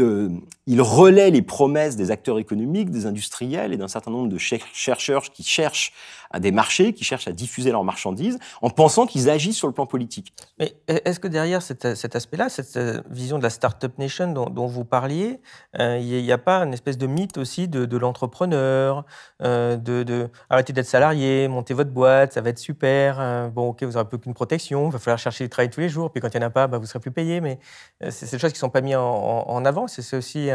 les promesses des acteurs économiques, des industriels et d'un certain nombre de chercheurs qui cherchent à des marchés, qui cherchent à diffuser leurs marchandises, en pensant qu'ils agissent sur le plan politique. Mais est-ce que derrière cet, aspect-là, cette vision de la Startup Nation dont, vous parliez, euh, il n'y a pas une espèce de mythe aussi de, l'entrepreneur, euh, de, arrêter d'être salarié, monter votre boîte, ça va être super. Euh, bon, ok, vous n'aurez plus qu'une protection, il va falloir chercher du travail tous les jours, puis quand il n'y en a pas, bah, vous serez plus payé. Mais euh, c'est des choses qui ne sont pas mises en, en avant. C'est aussi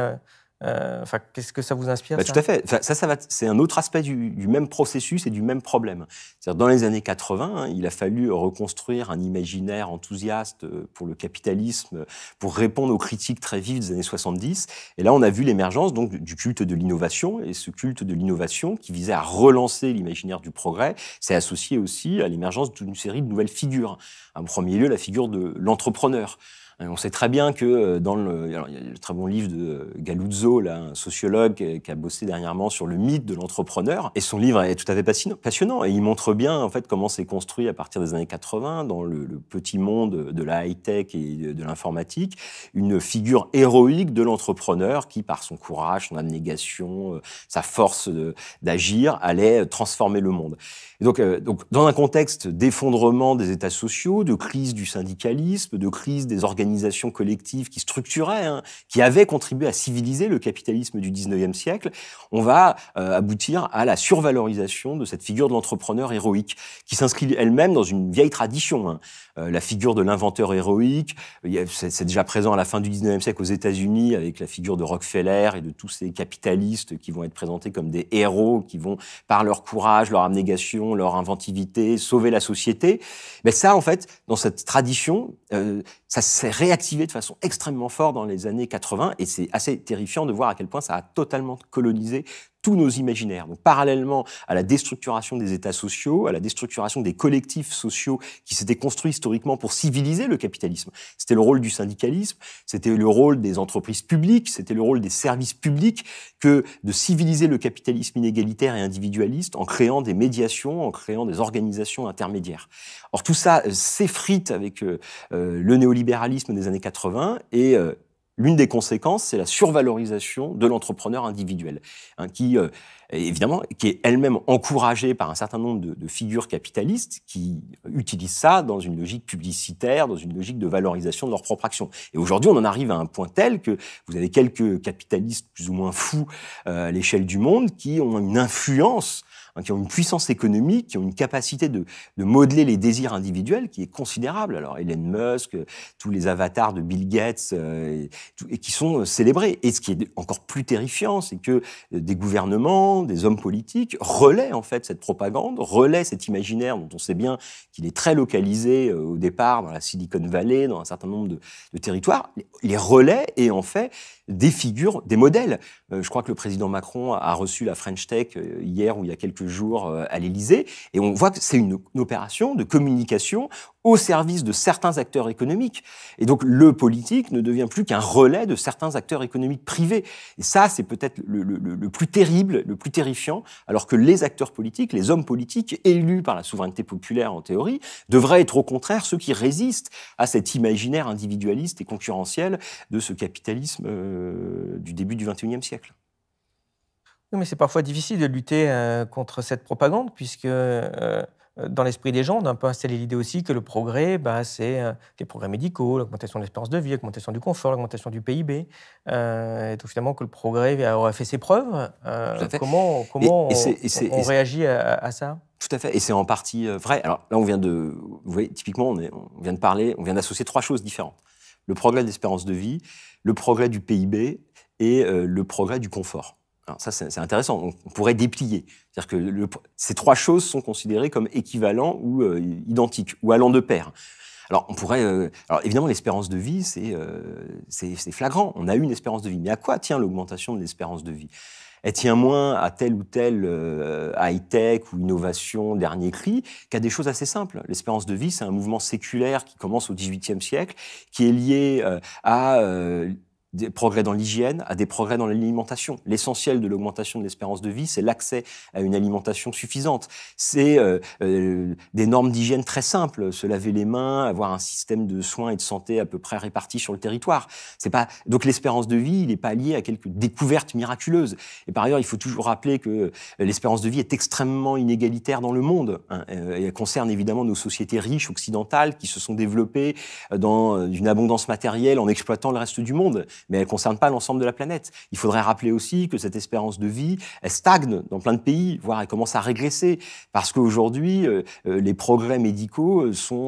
euh, enfin, qu'est-ce que ça vous inspire bah, Tout à fait. ça, ça va. C'est un autre aspect du, même processus et du même problème. cest dans les années 80, hein, il a fallu reconstruire un imaginaire enthousiaste euh, pour le capitalisme, pour répondre aux critiques très vives des années 70. Et là, on a vu l'émergence donc du culte de l'innovation. Et ce culte de l'innovation, qui visait à relancer l'imaginaire du progrès, s'est associé aussi à l'émergence d'une série de nouvelles figures. En premier lieu, la figure de l'entrepreneur. Euh, on sait très bien que euh, dans le, très bon livre de euh, Galuzzo, là, un sociologue qui a bossé dernièrement sur le mythe de l'entrepreneur, et son livre est tout à fait passionnant. Et il montre bien en fait comment c'est construit à partir des années 80 dans le, petit monde de la high tech et de, l'informatique, une figure héroïque de l'entrepreneur qui, par son courage, son abnégation, sa force d'agir, allait transformer le monde. donc, donc, dans un contexte d'effondrement des États sociaux, de crise du syndicalisme, de crise des organisations collective qui structurait, hein, qui avait contribué à civiliser le capitalisme du 19e siècle, on va euh, aboutir à la survalorisation de cette figure de l'entrepreneur héroïque, qui s'inscrit elle-même dans une vieille tradition. Hein. Euh, la figure de l'inventeur héroïque, c'est déjà présent à la fin du 19e siècle aux États-Unis avec la figure de Rockefeller et de tous ces capitalistes qui vont être présentés comme des héros, qui vont, par leur courage, leur abnégation, leur inventivité, sauver la société. Mais ça, en fait, dans cette tradition, euh, ça s'est réactivé de façon extrêmement forte dans les années 80 et c'est assez terrifiant de voir à quel point ça a totalement colonisé tous nos imaginaires. Donc, parallèlement à la déstructuration des États sociaux, à la déstructuration des collectifs sociaux qui s'étaient construits historiquement pour civiliser le capitalisme, c'était le rôle du syndicalisme, c'était le rôle des entreprises publiques, c'était le rôle des services publics que de civiliser le capitalisme inégalitaire et individualiste en créant des médiations, en créant des organisations intermédiaires. Or, tout ça euh, s'effrite avec euh, euh, le néolibéralisme des années 80 et l'une des conséquences, c'est la survalorisation de l'entrepreneur individuel, hein, qui, euh, évidemment, qui est elle-même encouragée par un certain nombre de, figures capitalistes qui utilisent ça dans une logique publicitaire, dans une logique de valorisation de leur propre action. Et aujourd'hui, on en arrive à un point tel que vous avez quelques capitalistes plus ou moins fous euh, à l'échelle du monde qui ont une influence Hein, qui ont une puissance économique, qui ont une capacité de, modeler les désirs individuels qui est considérable. Alors Elon Musk, euh, tous les avatars de Bill Gates, euh, et, qui sont euh, célébrés. Et ce qui est encore plus terrifiant, c'est que des gouvernements, des hommes politiques relaient en fait cette propagande, relaient cet imaginaire dont on sait bien qu'il est très localisé au départ dans la Silicon Valley, dans un certain nombre de, territoires, les relais et en fait des figures, des modèles. je crois que le président Macron a, reçu la French Tech hier ou il y a quelques jour euh, à l'Élysée. Et on voit que c'est une, opération de communication au service de certains acteurs économiques. Et donc le politique ne devient plus qu'un relais de certains acteurs économiques privés. Et ça, c'est peut-être le, plus terrible, le plus terrifiant, alors que les acteurs politiques, les hommes politiques élus par la souveraineté populaire en théorie, devraient être au contraire ceux qui résistent à cet imaginaire individualiste et concurrentiel de ce capitalisme euh, du début du XXIe siècle mais c'est parfois difficile de lutter euh, contre cette propagande, puisque euh, dans l'esprit des gens, on a un peu installé l'idée aussi que le progrès, bah, c'est euh, des les progrès médicaux, l'augmentation de l'espérance de vie, l'augmentation du confort, l'augmentation du PIB. et donc finalement que le progrès aurait fait ses preuves. Comment, comment on, réagit à, ça tout à fait, et c'est en partie vrai. Alors là, on vient de, vous voyez, typiquement, on, on vient de parler, on vient d'associer trois choses différentes le progrès de l'espérance de vie, le progrès du PIB et le progrès du confort. Alors ça, c'est intéressant. On, pourrait déplier. C'est-à-dire que le, ces trois choses sont considérées comme équivalents ou euh, identiques, ou allant de pair. Alors, on pourrait. Euh, alors, évidemment, l'espérance de vie, c'est euh, flagrant. On a une espérance de vie. Mais à quoi tient l'augmentation de l'espérance de vie Elle tient moins à tel ou tel euh, high-tech ou innovation, dernier cri, qu'à des choses assez simples. L'espérance de vie, c'est un mouvement séculaire qui commence au XVIIIe siècle, qui est lié à des progrès dans l'hygiène, à des progrès dans l'alimentation. L'essentiel de l'augmentation de l'espérance de vie, c'est l'accès à une alimentation suffisante. C'est euh, euh, des normes d'hygiène très simples, se laver les mains, avoir un système de soins et de santé à peu près réparti sur le territoire. C'est pas donc l'espérance de vie, il n'est pas lié à quelques découvertes miraculeuses. Et par ailleurs, il faut toujours rappeler que euh, l'espérance de vie est extrêmement inégalitaire dans le monde. Hein, et elle concerne évidemment nos sociétés riches occidentales qui se sont développées dans une abondance matérielle en exploitant le reste du monde mais elle ne concerne pas l'ensemble de la planète. Il faudrait rappeler aussi que cette espérance de vie, elle stagne dans plein de pays, voire elle commence à régresser, parce qu'aujourd'hui, euh, euh, les progrès médicaux euh, sont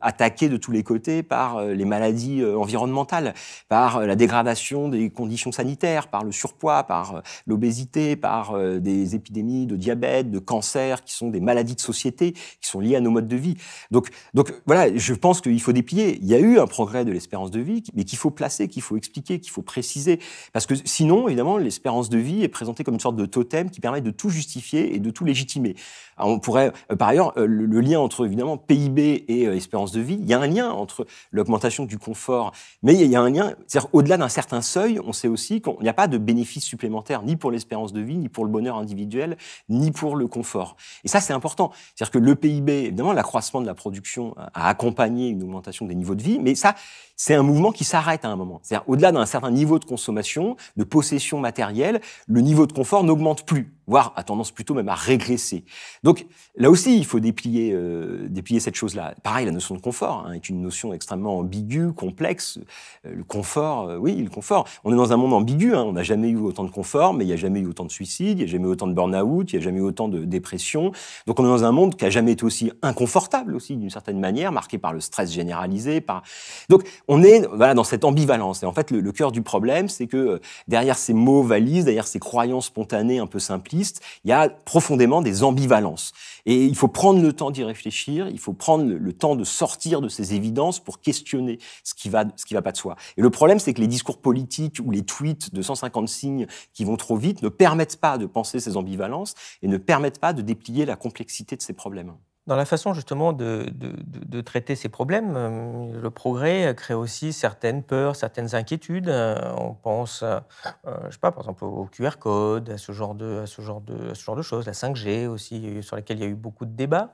attaqués de tous les côtés par les maladies environnementales, par la dégradation des conditions sanitaires, par le surpoids, par l'obésité, par des épidémies de diabète, de cancer, qui sont des maladies de société, qui sont liées à nos modes de vie. Donc, donc voilà, je pense qu'il faut déplier. Il y a eu un progrès de l'espérance de vie, mais qu'il faut placer, qu'il faut expliquer qu'il faut préciser. Parce que sinon, évidemment, l'espérance de vie est présentée comme une sorte de totem qui permet de tout justifier et de tout légitimer on pourrait, euh, par ailleurs, euh, le, lien entre évidemment PIB et euh, espérance de vie, il y a un lien entre l'augmentation du confort, mais il y a un lien, c'est-à-dire au-delà d'un certain seuil, on sait aussi qu'il n'y a pas de bénéfice supplémentaire ni pour l'espérance de vie, ni pour le bonheur individuel, ni pour le confort. Et ça, c'est important. C'est-à-dire que le PIB, évidemment, l'accroissement de la production a accompagné une augmentation des niveaux de vie, mais ça, c'est un mouvement qui s'arrête à un moment. C'est-à-dire, au-delà d'un certain niveau de consommation, de possession matérielle, le niveau de confort n'augmente plus, voire a tendance plutôt même à régresser. Donc là aussi, il faut déplier, euh, déplier cette chose-là. Pareil, la notion de confort hein, est une notion extrêmement ambiguë, complexe. Euh, le confort, euh, oui, le confort. On est dans un monde ambigu. Hein. on n'a jamais eu autant de confort, mais il n'y a jamais eu autant de suicides, il n'y a jamais eu autant de burn-out, il n'y a jamais eu autant de dépression. Donc on est dans un monde qui n'a jamais été aussi inconfortable aussi, d'une certaine manière, marqué par le stress généralisé. Par... Donc on est voilà, dans cette ambivalence. Et en fait, le cœur du problème, c'est que derrière ces mots valises, derrière ces croyances spontanées un peu simplistes, il y a profondément des ambivalences. Et il faut prendre le temps d'y réfléchir, il faut prendre le temps de sortir de ces évidences pour questionner ce qui va, ce qui va pas de soi. Et le problème, c'est que les discours politiques ou les tweets de 150 signes qui vont trop vite ne permettent pas de penser ces ambivalences et ne permettent pas de déplier la complexité de ces problèmes dans la façon justement de, de, traiter ces problèmes, euh, le progrès crée aussi certaines peurs, certaines inquiétudes. Euh, on pense, je euh, je sais pas, par exemple au QR code, à ce genre de, à ce genre de, ce genre de choses, la 5G aussi, sur laquelle il y a eu beaucoup de débats.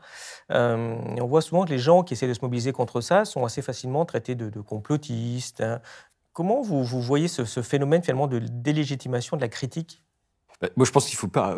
on voit souvent que les gens qui essaient de se mobiliser contre ça sont assez facilement traités de, complotistes. Comment vous, vous voyez ce, ce phénomène finalement de délégitimation de la critique ben, moi, je pense qu'il ne faut pas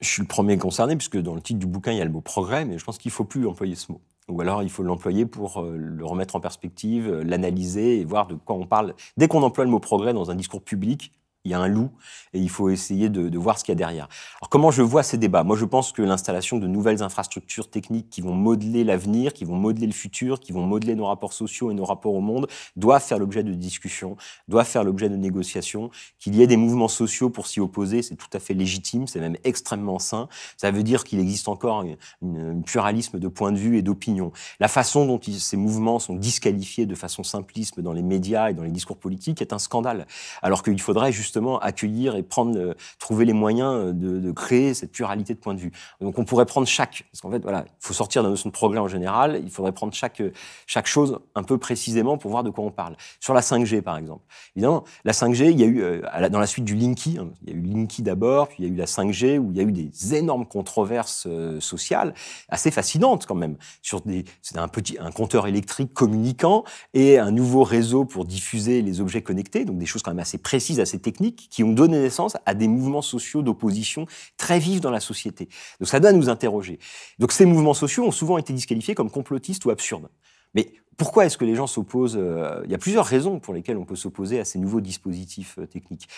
je suis le premier concerné, puisque dans le titre du bouquin, il y a le mot progrès, mais je pense qu'il ne faut plus employer ce mot. Ou alors, il faut l'employer pour euh, le remettre en perspective, euh, l'analyser et voir de quoi on parle. Dès qu'on emploie le mot progrès dans un discours public, il y a un loup et il faut essayer de, voir ce qu'il y a derrière. Alors comment je vois ces débats Moi je pense que l'installation de nouvelles infrastructures techniques qui vont modeler l'avenir, qui vont modeler le futur, qui vont modeler nos rapports sociaux et nos rapports au monde, doit faire l'objet de discussions, doit faire l'objet de négociations. Qu'il y ait des mouvements sociaux pour s'y opposer, c'est tout à fait légitime, c'est même extrêmement sain. Ça veut dire qu'il existe encore un pluralisme de points de vue et d'opinions. La façon dont ces mouvements sont disqualifiés de façon simplisme dans les médias et dans les discours politiques est un scandale, alors qu'il faudrait justement accueillir et prendre, trouver les moyens euh, de, créer cette pluralité de points de vue. Donc on pourrait prendre chaque, parce qu'en fait, voilà, il faut sortir d'un la notion de progrès en général, il faudrait prendre chaque, euh, chaque chose un peu précisément pour voir de quoi on parle. Sur la 5G, par exemple. Évidemment, la 5G, il y a eu, euh, dans la suite du Linky, hein, il y a eu Linky d'abord, puis il y a eu la 5G, où il y a eu des énormes controverses sociales, assez fascinantes quand même, sur des, c'était un petit, un compteur électrique communicant et un nouveau réseau pour diffuser les objets connectés, donc des choses quand même assez précises, assez techniques qui ont donné naissance à des mouvements sociaux d'opposition très vifs dans la société. Donc ça doit nous interroger. Donc ces mouvements sociaux ont souvent été disqualifiés comme complotistes ou absurdes. Mais pourquoi est-ce que les gens s'opposent euh, Il y a plusieurs raisons pour lesquelles on peut s'opposer à ces nouveaux dispositifs euh, techniques.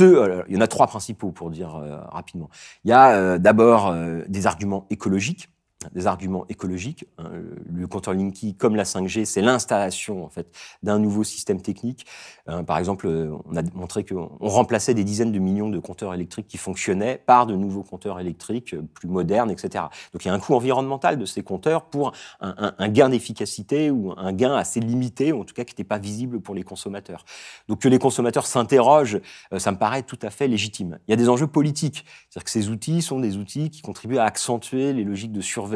Euh, il y en a trois principaux pour dire rapidement. Il y a d'abord des arguments écologiques des arguments écologiques. Hein, le compteur Linky, comme la 5G, c'est l'installation en fait, d'un nouveau système technique. Euh, par exemple, euh, on a montré qu'on remplaçait des dizaines de millions de compteurs électriques qui fonctionnaient par de nouveaux compteurs électriques euh, plus modernes, etc. Donc il y a un coût environnemental de ces compteurs pour un, un gain d'efficacité ou un gain assez limité, en tout cas qui n'était pas visible pour les consommateurs. Donc que les consommateurs s'interrogent, ça me paraît tout à fait légitime. Il y a des enjeux politiques, c'est-à-dire que ces outils sont des outils qui contribuent à accentuer les logiques de surveillance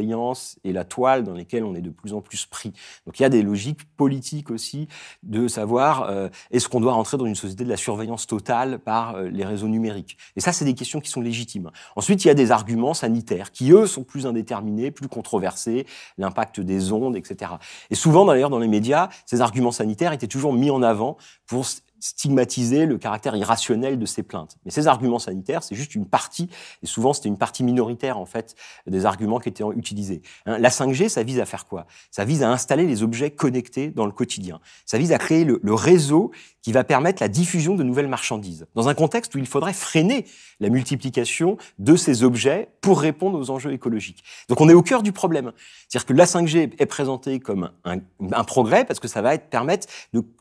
et la toile dans lesquelles on est de plus en plus pris. Donc il y a des logiques politiques aussi de savoir euh, est-ce qu'on doit rentrer dans une société de la surveillance totale par euh, les réseaux numériques. Et ça, c'est des questions qui sont légitimes. Ensuite, il y a des arguments sanitaires qui, eux, sont plus indéterminés, plus controversés, l'impact des ondes, etc. Et souvent, d'ailleurs, dans les médias, ces arguments sanitaires étaient toujours mis en avant pour stigmatiser le caractère irrationnel de ces plaintes. Mais ces arguments sanitaires, c'est juste une partie, et souvent c'était une partie minoritaire en fait, des arguments qui étaient utilisés. Hein, la 5G, ça vise à faire quoi Ça vise à installer les objets connectés dans le quotidien. Ça vise à créer le, réseau qui va permettre la diffusion de nouvelles marchandises, dans un contexte où il faudrait freiner la multiplication de ces objets pour répondre aux enjeux écologiques. Donc on est au cœur du problème. C'est-à-dire que la 5G est présentée comme un, un progrès parce que ça va être, permettre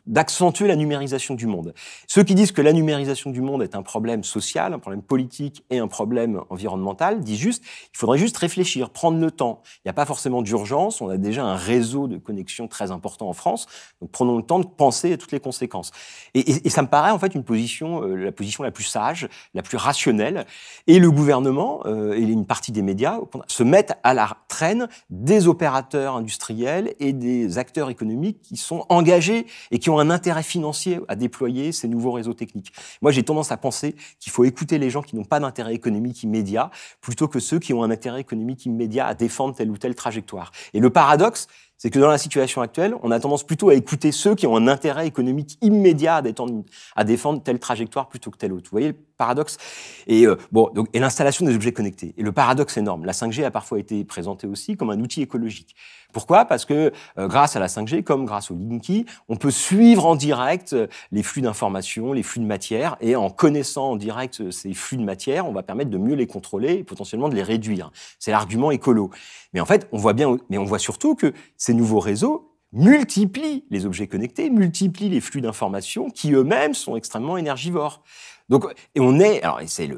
d'accentuer la numérisation du monde. Ceux qui disent que la numérisation du monde est un problème social, un problème politique et un problème environnemental disent juste, il faudrait juste réfléchir, prendre le temps. Il n'y a pas forcément d'urgence, on a déjà un réseau de connexions très important en France, donc prenons le temps de penser à toutes les conséquences. Et, ça me paraît en fait une position, euh, la position la plus sage, la plus rationnelle, et le gouvernement euh, et une partie des médias se mettent à la traîne des opérateurs industriels et des acteurs économiques qui sont engagés et qui ont un intérêt financier à déployer ces nouveaux réseaux techniques. Moi, j'ai tendance à penser qu'il faut écouter les gens qui n'ont pas d'intérêt économique immédiat plutôt que ceux qui ont un intérêt économique immédiat à défendre telle ou telle trajectoire. Et le paradoxe, c'est que dans la situation actuelle, on a tendance plutôt à écouter ceux qui ont un intérêt économique immédiat à défendre, telle trajectoire plutôt que telle autre. Vous voyez le paradoxe Et euh, bon, et l'installation des objets connectés. Et le paradoxe énorme. La 5G a parfois été présentée aussi comme un outil écologique. Pourquoi Parce que euh, grâce à la 5G, comme grâce au Linky, on peut suivre en direct euh, les flux d'informations, les flux de matière, et en connaissant en direct ces flux de matière, on va permettre de mieux les contrôler et potentiellement de les réduire. C'est l'argument écolo. Mais en fait, on voit bien, mais on voit surtout que ces nouveaux réseaux multiplient les objets connectés, multiplient les flux d'informations qui eux-mêmes sont extrêmement énergivores. Donc, et on est, alors c'est le,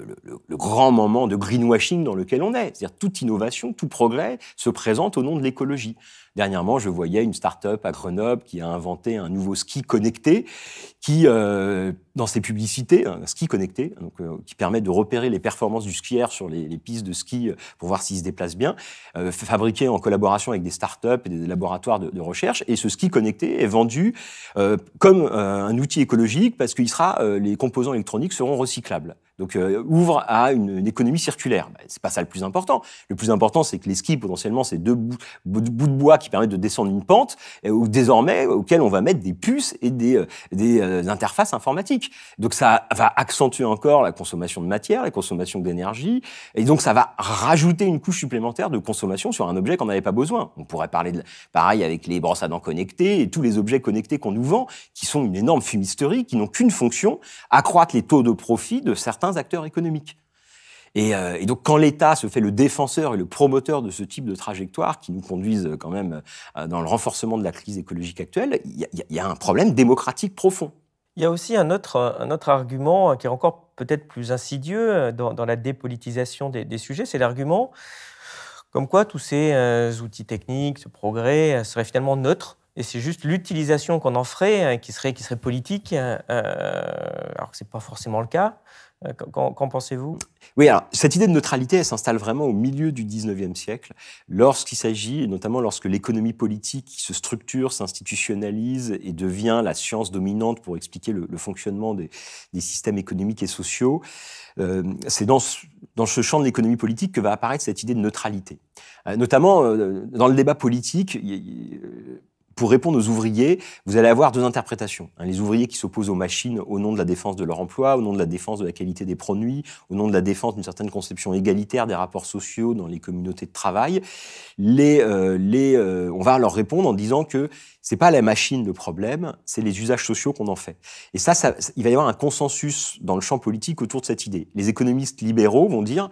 grand moment de greenwashing dans lequel on est. C'est-à-dire toute innovation, tout progrès se présente au nom de l'écologie. Dernièrement, je voyais une start-up à Grenoble qui a inventé un nouveau ski connecté qui, euh, dans ses publicités, un ski connecté, donc, euh, qui permet de repérer les performances du skieur sur les, pistes de ski euh, pour voir s'il se déplace bien, fabriqué en collaboration avec des start-up et des laboratoires de, de, recherche. Et ce ski connecté est vendu comme un outil écologique parce qu'il sera, les composants électroniques seront recyclables donc euh, ouvre à une, économie circulaire. Ce bah, c'est pas ça le plus important. Le plus important, c'est que les skis, potentiellement, c'est deux bouts, de bois qui permettent de descendre une pente, euh, ou désormais auquel on va mettre des puces et des, euh, des interfaces informatiques. Donc ça va accentuer encore la consommation de matière, la consommation d'énergie, et donc ça va rajouter une couche supplémentaire de consommation sur un objet qu'on n'avait pas besoin. On pourrait parler de pareil avec les brosses à dents connectées et tous les objets connectés qu'on nous vend, qui sont une énorme fumisterie, qui n'ont qu'une fonction accroître les taux de profit de certains acteurs économiques. Euh, et, donc, quand l'État se fait le défenseur et le promoteur de ce type de trajectoire qui nous conduisent euh, quand même euh, dans le renforcement de la crise écologique actuelle, il y, a un problème démocratique profond. Il y a aussi un autre, un autre argument qui est encore peut-être plus insidieux dans, la dépolitisation des, sujets, c'est l'argument comme quoi tous ces outils techniques, ce progrès seraient finalement neutres et c'est juste l'utilisation qu'on en ferait qui serait, qui serait politique, alors que ce n'est pas forcément le cas. Euh, qu'en pensez-vous Oui, alors cette idée de neutralité, elle s'installe vraiment au milieu du 19e siècle, lorsqu'il s'agit, notamment lorsque l'économie politique se structure, s'institutionnalise et devient la science dominante pour expliquer le, fonctionnement des, systèmes économiques et sociaux. Euh, C'est dans, ce, dans ce champ de l'économie politique que va apparaître cette idée de neutralité. Euh, notamment euh, dans le débat politique, pour répondre aux ouvriers, vous allez avoir deux interprétations. Hein. Les ouvriers qui s'opposent aux machines au nom de la défense de leur emploi, au nom de la défense de la qualité des produits, au nom de la défense d'une certaine conception égalitaire des rapports sociaux dans les communautés de travail. Les, euh, les, euh, on va leur répondre en disant que c'est pas la machine le problème, c'est les usages sociaux qu'on en fait. Et ça, ça, il va y avoir un consensus dans le champ politique autour de cette idée. Les économistes libéraux vont dire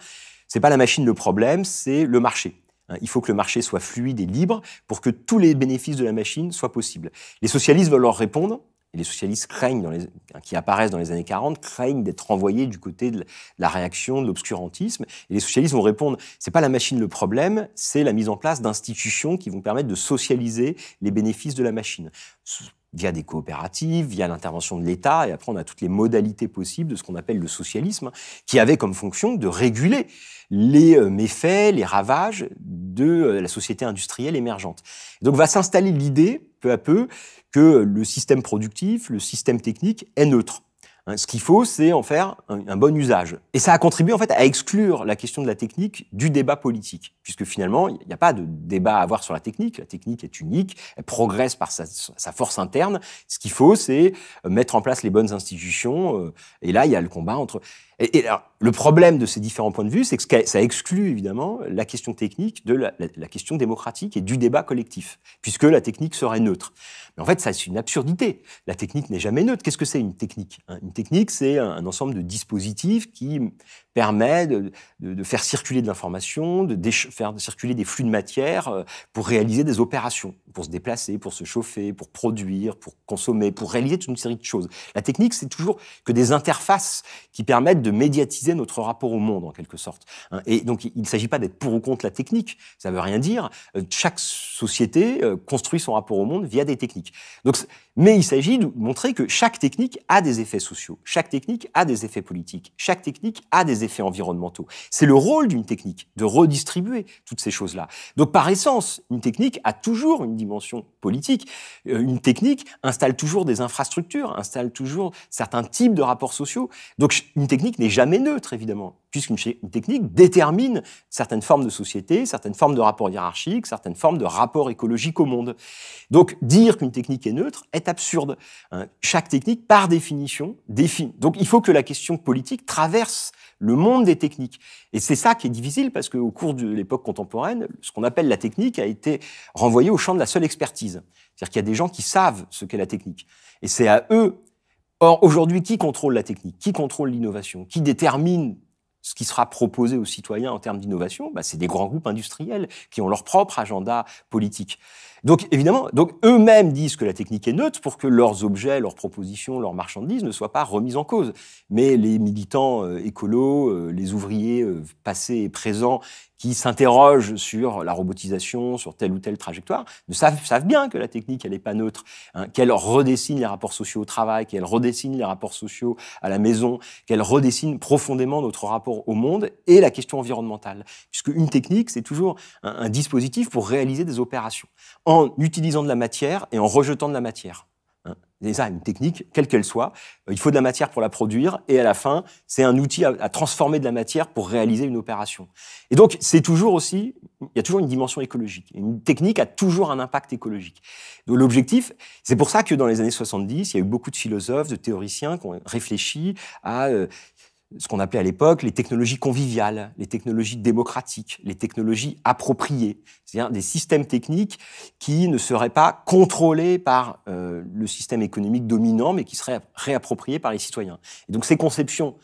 c'est pas la machine le problème, c'est le marché. Hein, il faut que le marché soit fluide et libre pour que tous les bénéfices de la machine soient possibles. Les socialistes veulent leur répondre. Et les socialistes craignent, dans les, hein, qui apparaissent dans les années 40, craignent d'être envoyés du côté de la réaction, de l'obscurantisme. Et les socialistes vont répondre c'est pas la machine le problème, c'est la mise en place d'institutions qui vont permettre de socialiser les bénéfices de la machine via des coopératives, via l'intervention de l'État, et après on a toutes les modalités possibles de ce qu'on appelle le socialisme, qui avait comme fonction de réguler les euh, méfaits, les ravages de euh, la société industrielle émergente. Donc va s'installer l'idée, peu à peu, que le système productif, le système technique est neutre. Hein, ce qu'il faut, c'est en faire un, bon usage. Et ça a contribué en fait à exclure la question de la technique du débat politique, puisque finalement, il n'y a pas de débat à avoir sur la technique. La technique est unique, elle progresse par sa, force interne. Ce qu'il faut, c'est mettre en place les bonnes institutions. Euh, et là, il y a le combat entre et, alors, le problème de ces différents points de vue, c'est que ça exclut évidemment la question technique de la, question démocratique et du débat collectif, puisque la technique serait neutre. Mais en fait, ça, c'est une absurdité. La technique n'est jamais neutre. Qu'est-ce que c'est une technique hein Une technique, c'est un, ensemble de dispositifs qui permet de, de faire circuler de l'information, de faire circuler des flux de matière euh, pour réaliser des opérations, pour se déplacer, pour se chauffer, pour produire, pour consommer, pour réaliser toute une série de choses. La technique, c'est toujours que des interfaces qui permettent de de médiatiser notre rapport au monde, en quelque sorte. Hein, et donc, il ne s'agit pas d'être pour ou contre la technique, ça ne veut rien dire. Euh, chaque société euh, construit son rapport au monde via des techniques. Donc, mais il s'agit de montrer que chaque technique a des effets sociaux, chaque technique a des effets politiques, chaque technique a des effets environnementaux. C'est le rôle d'une technique de redistribuer toutes ces choses-là. Donc par essence, une technique a toujours une dimension politique. Euh, une technique installe toujours des infrastructures, installe toujours certains types de rapports sociaux. Donc une technique n'est jamais neutre, évidemment puisqu'une technique détermine certaines formes de société, certaines formes de rapports hiérarchiques, certaines formes de rapports écologiques au monde. Donc dire qu'une technique est neutre est absurde. Hein. Chaque technique, par définition, définit. Donc il faut que la question politique traverse le monde des techniques. Et c'est ça qui est difficile parce qu'au cours de l'époque contemporaine, ce qu'on appelle la technique a été renvoyé au champ de la seule expertise. C'est-à-dire qu'il y a des gens qui savent ce qu'est la technique. Et c'est à eux Or, aujourd'hui, qui contrôle la technique Qui contrôle l'innovation Qui détermine ce qui sera proposé aux citoyens en termes d'innovation, bah, c'est des grands groupes industriels qui ont leur propre agenda politique. Donc évidemment, donc eux-mêmes disent que la technique est neutre pour que leurs objets, leurs propositions, leurs marchandises ne soient pas remises en cause. Mais les militants euh, écolos, euh, les ouvriers euh, passés et présents qui s'interrogent sur la robotisation, sur telle ou telle trajectoire, ne savent, bien que la technique, elle n'est pas neutre, hein, qu'elle redessine les rapports sociaux au travail, qu'elle redessine les rapports sociaux à la maison, qu'elle redessine profondément notre rapport au monde et la question environnementale. Puisque une technique, c'est toujours un dispositif pour réaliser des opérations, en utilisant de la matière et en rejetant de la matière design une technique, quelle qu'elle soit, euh, il faut de la matière pour la produire, et à la fin, c'est un outil à, transformer de la matière pour réaliser une opération. Et donc, c'est toujours aussi, il y a toujours une dimension écologique. Une technique a toujours un impact écologique. L'objectif, c'est pour ça que dans les années 70, il y a eu beaucoup de philosophes, de théoriciens qui ont réfléchi à euh, ce qu'on appelait à l'époque les technologies conviviales, les technologies démocratiques, les technologies appropriées, c'est-à-dire des systèmes techniques qui ne seraient pas contrôlés par euh, le système économique dominant, mais qui seraient réappropriés par les citoyens. Et donc ces conceptions,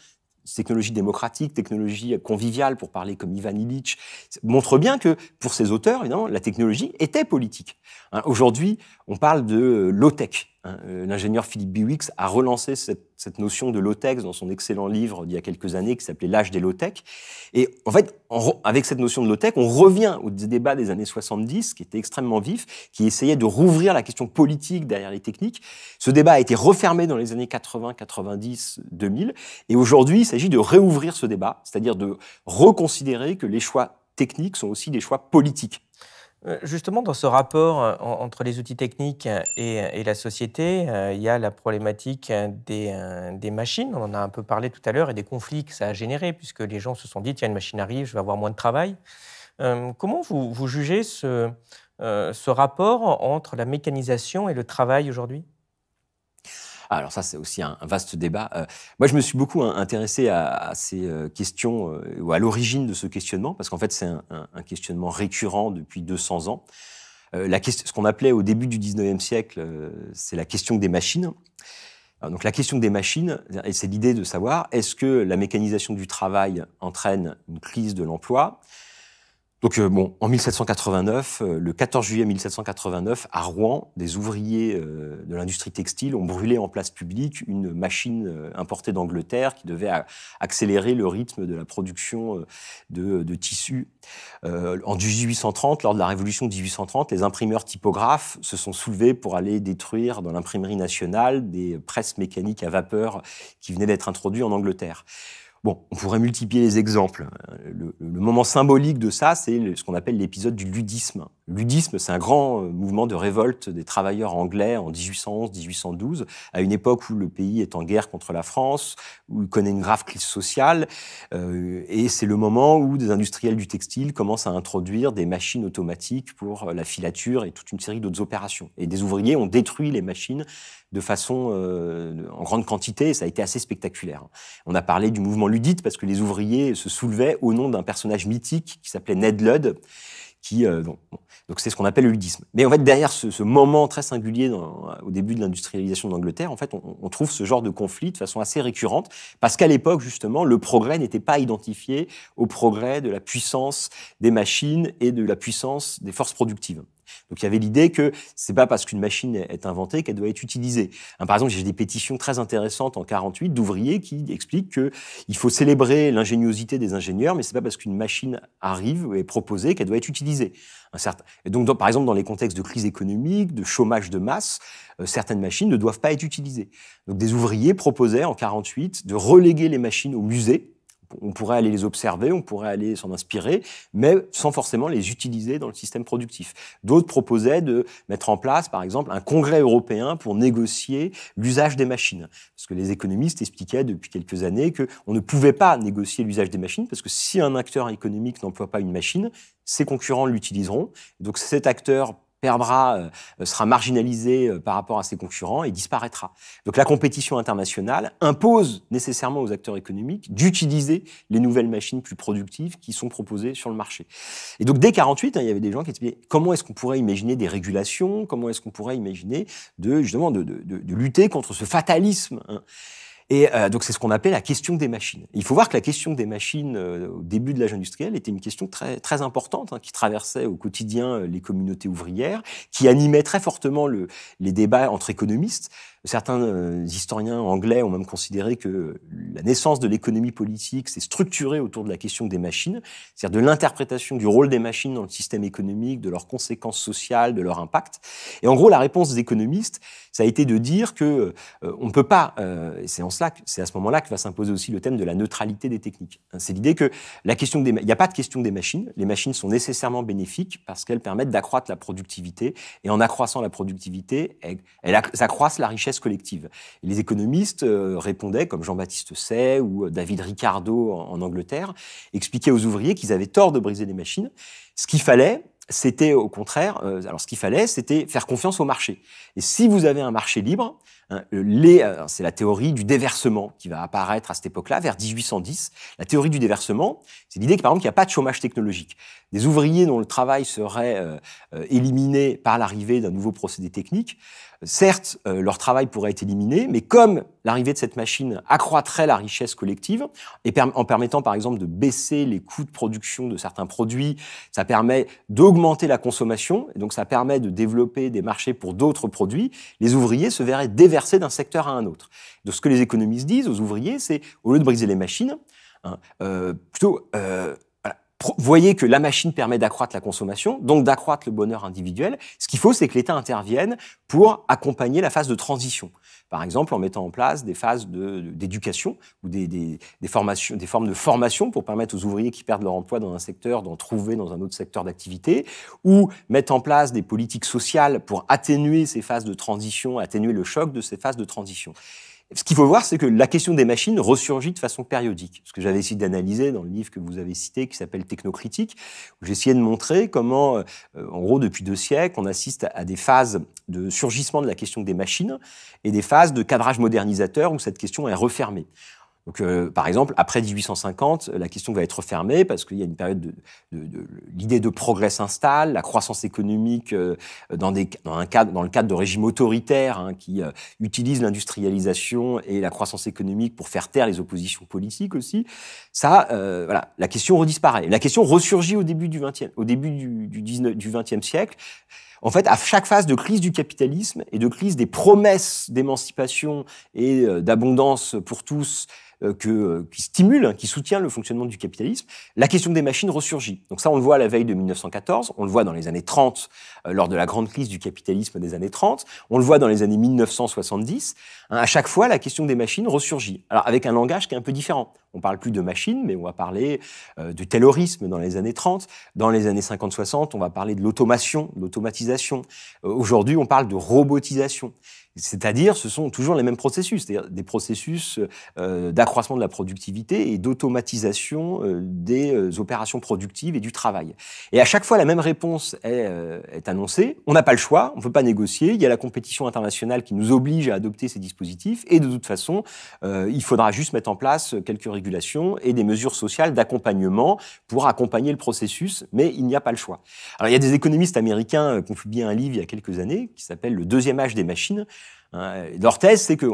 technologies démocratiques, technologies conviviales, pour parler comme Ivan Illich, montrent bien que pour ces auteurs, évidemment, la technologie était politique. Hein, aujourd'hui, on parle de euh, low-tech, Hein, euh, l'ingénieur Philippe Biwix a relancé cette, notion de low-tech dans son excellent livre d'il y a quelques années qui s'appelait L'âge des low-tech. Et en fait, avec cette notion de low-tech, on revient au débat des années 70 qui était extrêmement vif, qui essayait de rouvrir la question politique derrière les techniques. Ce débat a été refermé dans les années 80, 90, 2000. Et aujourd'hui, il s'agit de réouvrir ce débat, c'est-à-dire de reconsidérer que les choix techniques sont aussi des choix politiques. Euh, justement, dans ce rapport euh, entre les outils techniques euh, et, la société, il y a la problématique des, machines. On en a un peu parlé tout à l'heure et des conflits que ça a généré, puisque les gens se sont dit tiens, une machine arrive, je vais avoir moins de travail. comment vous, jugez ce rapport entre la mécanisation et le travail aujourd'hui ah, alors ça, c'est aussi un, vaste débat. Euh, moi, je me suis beaucoup hein, intéressé à, ces euh, questions euh, ou à l'origine de ce questionnement, parce qu'en fait, c'est un, questionnement récurrent depuis 200 ans. ce qu'on appelait au début du 19e siècle, c'est la question des machines. donc la question des machines, c'est l'idée de savoir est-ce que la mécanisation du travail entraîne une crise de l'emploi donc euh, bon, en 1789, euh, le 14 juillet 1789, à Rouen, des ouvriers euh, de l'industrie textile ont brûlé en place publique une machine importée d'Angleterre qui devait accélérer le rythme de la production de, tissus. en 1830, lors de la Révolution de 1830, les imprimeurs typographes se sont soulevés pour aller détruire dans l'imprimerie nationale des presses mécaniques à vapeur qui venaient d'être introduites en Angleterre. Bon, on pourrait multiplier les exemples. Euh, le, le moment symbolique de ça, c'est ce qu'on appelle l'épisode du ludisme ludisme, c'est un grand euh, mouvement de révolte des travailleurs anglais en 1811-1812, à une époque où le pays est en guerre contre la France, où il connaît une grave crise sociale, euh, et c'est le moment où des industriels du textile commencent à introduire des machines automatiques pour euh, la filature et toute une série d'autres opérations. Et des ouvriers ont détruit les machines de façon en grande quantité, et ça a été assez spectaculaire. On a parlé du mouvement ludite parce que les ouvriers se soulevaient au nom d'un personnage mythique qui s'appelait Ned Ludd, qui euh, donc c'est ce qu'on appelle le ludisme. Mais en fait derrière ce, moment très singulier au début de l'industrialisation d'Angleterre, en fait on, on, trouve ce genre de conflit de façon assez récurrente parce qu'à l'époque justement le progrès n'était pas identifié au progrès de la puissance des machines et de la puissance des forces productives. Donc il y avait l'idée que c'est pas parce qu'une machine est inventée qu'elle doit être utilisée. Hein, par exemple, j'ai des pétitions très intéressantes en 48 d'ouvriers qui expliquent que il faut célébrer l'ingéniosité des ingénieurs, mais c'est pas parce qu'une machine arrive et est proposée qu'elle doit être utilisée. donc, par exemple, dans les contextes de crise économique, de chômage de masse, euh, certaines machines ne doivent pas être utilisées. Donc, des ouvriers proposaient en 48 de reléguer les machines au musée on pourrait aller les observer, on pourrait aller s'en inspirer, mais sans forcément les utiliser dans le système productif. D'autres proposaient de mettre en place, par exemple, un congrès européen pour négocier l'usage des machines. Parce que les économistes expliquaient depuis quelques années qu'on ne pouvait pas négocier l'usage des machines, parce que si un acteur économique n'emploie pas une machine, ses concurrents l'utiliseront. Donc cet acteur perdra, euh, sera marginalisé euh, par rapport à ses concurrents et disparaîtra. Donc la compétition internationale impose nécessairement aux acteurs économiques d'utiliser les nouvelles machines plus productives qui sont proposées sur le marché. Et donc dès 48, hein, il y avait des gens qui disaient comment est-ce qu'on pourrait imaginer des régulations, comment est-ce qu'on pourrait imaginer de justement de, de, de, lutter contre ce fatalisme. Hein et euh, donc c'est ce qu'on appelait la question des machines. Il faut voir que la question des machines euh, au début de l'âge industriel était une question très, très importante hein, qui traversait au quotidien euh, les communautés ouvrières, qui animait très fortement le, les débats entre économistes. Certains euh, historiens anglais ont même considéré que la naissance de l'économie politique s'est structurée autour de la question des machines, c'est-à-dire de l'interprétation du rôle des machines dans le système économique, de leurs conséquences sociales, de leur impact. Et en gros, la réponse des économistes, ça a été de dire que euh, on ne peut pas. Euh, c'est en cela, c'est à ce moment-là que va s'imposer aussi le thème de la neutralité des techniques. Hein, c'est l'idée que la question des, il n'y a pas de question des machines. Les machines sont nécessairement bénéfiques parce qu'elles permettent d'accroître la productivité et en accroissant la productivité, elles, elles la richesse collective. les économistes euh, répondaient, comme Jean-Baptiste Say ou euh, David Ricardo en, Angleterre, expliquaient aux ouvriers qu'ils avaient tort de briser des machines. Ce qu'il fallait, c'était au contraire, euh, alors ce qu'il fallait, c'était faire confiance au marché. Et si vous avez un marché libre, Hein, c'est la théorie du déversement qui va apparaître à cette époque-là, vers 1810. La théorie du déversement, c'est l'idée que par exemple qu'il n'y a pas de chômage technologique. Des ouvriers dont le travail serait euh, euh, éliminé par l'arrivée d'un nouveau procédé technique, certes, euh, leur travail pourrait être éliminé, mais comme l'arrivée de cette machine accroîtrait la richesse collective, et en permettant par exemple de baisser les coûts de production de certains produits, ça permet d'augmenter la consommation, et donc ça permet de développer des marchés pour d'autres produits, les ouvriers se verraient déversés d'un secteur à un autre. De ce que les économistes disent aux ouvriers, c'est au lieu de briser les machines, hein, euh, plutôt euh, voyez que la machine permet d'accroître la consommation, donc d'accroître le bonheur individuel. Ce qu'il faut, c'est que l'État intervienne pour accompagner la phase de transition par exemple en mettant en place des phases d'éducation ou des, des, formations, des formes de formation pour permettre aux ouvriers qui perdent leur emploi dans un secteur d'en trouver dans un autre secteur d'activité, ou mettre en place des politiques sociales pour atténuer ces phases de transition, atténuer le choc de ces phases de transition. Ce qu'il faut voir, c'est que la question des machines ressurgit de façon périodique. Ce que j'avais essayé d'analyser dans le livre que vous avez cité, qui s'appelle Technocritique, où j'essayais de montrer comment, euh, en gros, depuis deux siècles, on assiste à des phases de surgissement de la question des machines et des phases de cadrage modernisateur où cette question est refermée. Donc, euh, par exemple, après 1850, la question va être fermée parce qu'il y a une période de, de, l'idée de progrès s'installe, la croissance économique euh, dans, des, dans, un cadre, dans le cadre de régimes autoritaires hein, qui euh, utilisent l'industrialisation et la croissance économique pour faire taire les oppositions politiques aussi. Ça, voilà, la question redisparaît. La question ressurgit au début du 20e, au début du, du, 19, du 20e siècle. En fait, à chaque phase de crise du capitalisme et de crise des promesses d'émancipation et d'abondance pour tous euh, que, euh, qui stimule, hein, qui soutient le fonctionnement du capitalisme, la question des machines ressurgit. Donc ça, on le voit à la veille de 1914, on le voit dans les années 30, euh, lors de la grande crise du capitalisme des années 30, on le voit dans les années 1970. Hein, à chaque fois, la question des machines ressurgit. Alors avec un langage qui est un peu différent. On parle plus de machines, mais on va parler du taylorisme dans les années 30. Dans les années 50-60, on va parler de l'automation, de l'automatisation. Aujourd'hui, on parle de robotisation. C'est-à-dire, ce sont toujours les mêmes processus, c'est-à-dire des processus euh, d'accroissement de la productivité et d'automatisation euh, des euh, opérations productives et du travail. Et à chaque fois, la même réponse est, est annoncée. On n'a pas le choix, on ne peut pas négocier. Il y a la compétition internationale qui nous oblige à adopter ces dispositifs. Et de toute façon, il faudra juste mettre en place quelques régulations et des mesures sociales d'accompagnement pour accompagner le processus, mais il n'y a pas le choix. Alors, il y a des économistes américains qui ont publié un livre il y a quelques années qui s'appelle Le deuxième âge des machines leur thèse, c'est que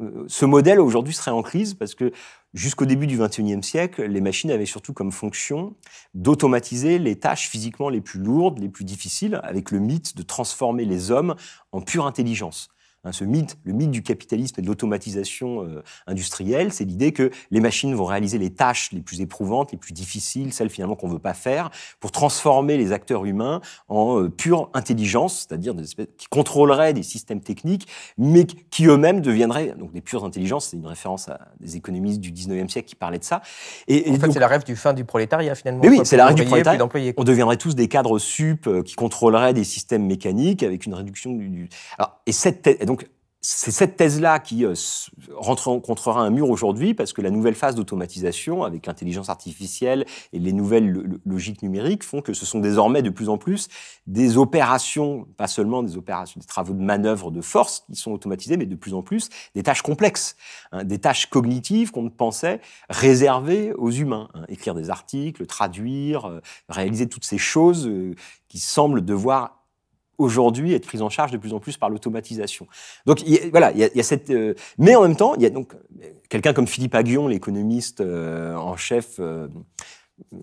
euh, ce modèle aujourd'hui serait en crise parce que jusqu'au début du XXIe siècle, les machines avaient surtout comme fonction d'automatiser les tâches physiquement les plus lourdes, les plus difficiles, avec le mythe de transformer les hommes en pure intelligence. Hein, ce mythe, le mythe du capitalisme et de l'automatisation euh, industrielle, c'est l'idée que les machines vont réaliser les tâches les plus éprouvantes, les plus difficiles, celles finalement qu'on ne veut pas faire, pour transformer les acteurs humains en euh, pure intelligence, c'est-à-dire des espèces qui contrôleraient des systèmes techniques, mais qui eux-mêmes deviendraient donc des pures intelligences. C'est une référence à des économistes du 19e siècle qui parlaient de ça. Et, en fait, c'est la rêve du fin du prolétariat finalement. oui, c'est la rêve du prolétariat. On deviendrait tous des cadres sup euh, qui contrôleraient des systèmes mécaniques avec une réduction du. et cette donc c'est cette thèse-là qui euh, rencontrera un mur aujourd'hui parce que la nouvelle phase d'automatisation avec l'intelligence artificielle et les nouvelles logiques numériques font que ce sont désormais de plus en plus des opérations, pas seulement des opérations, des travaux de manœuvre de force qui sont automatisés, mais de plus en plus des tâches complexes, hein, des tâches cognitives qu'on ne pensait réservées aux humains. Hein. écrire des articles, traduire, euh, réaliser toutes ces choses euh, qui semblent devoir aujourd'hui être prise en charge de plus en plus par l'automatisation. Donc voilà, il y, a, cette. Euh, mais en même temps, il y a donc euh, quelqu'un comme Philippe Aguillon, l'économiste euh, en chef euh,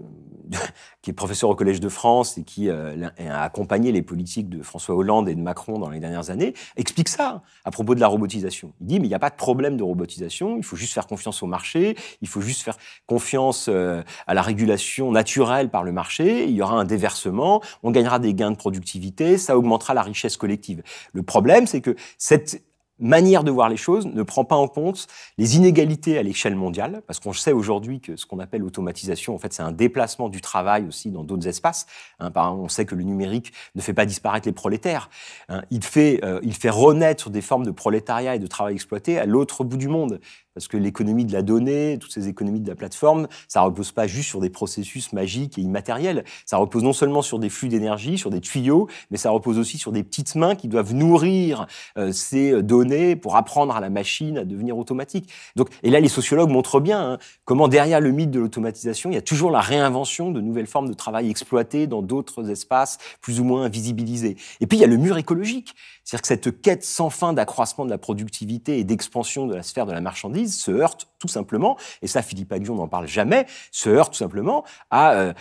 (laughs) qui est professeur au Collège de France et qui euh, a accompagné les politiques de François Hollande et de Macron dans les dernières années, explique ça à propos de la robotisation. Il dit, mais il n'y a pas de problème de robotisation, il faut juste faire confiance au marché, il faut juste faire confiance euh, à la régulation naturelle par le marché, il y aura un déversement, on gagnera des gains de productivité, ça augmentera la richesse collective. Le problème, c'est que cette manière de voir les choses ne prend pas en compte les inégalités à l'échelle mondiale, parce qu'on sait aujourd'hui que ce qu'on appelle automatisation, en fait, c'est un déplacement du travail aussi dans d'autres espaces. Hein, par on sait que le numérique ne fait pas disparaître les prolétaires. Hein, il, fait, euh, il fait renaître des formes de prolétariat et de travail exploité à l'autre bout du monde parce que l'économie de la donnée, toutes ces économies de la plateforme, ça repose pas juste sur des processus magiques et immatériels. Ça repose non seulement sur des flux d'énergie, sur des tuyaux, mais ça repose aussi sur des petites mains qui doivent nourrir euh, ces données pour apprendre à la machine à devenir automatique. Donc, et là, les sociologues montrent bien hein, comment derrière le mythe de l'automatisation, il y a toujours la réinvention de nouvelles formes de travail exploitées dans d'autres espaces plus ou moins invisibilisés. Et puis, il y a le mur écologique. C'est-à-dire que cette quête sans fin d'accroissement de la productivité et d'expansion de la sphère de la marchandise, se heurte tout simplement, et ça Philippe Aguillon n'en parle jamais, se heurte tout simplement euh,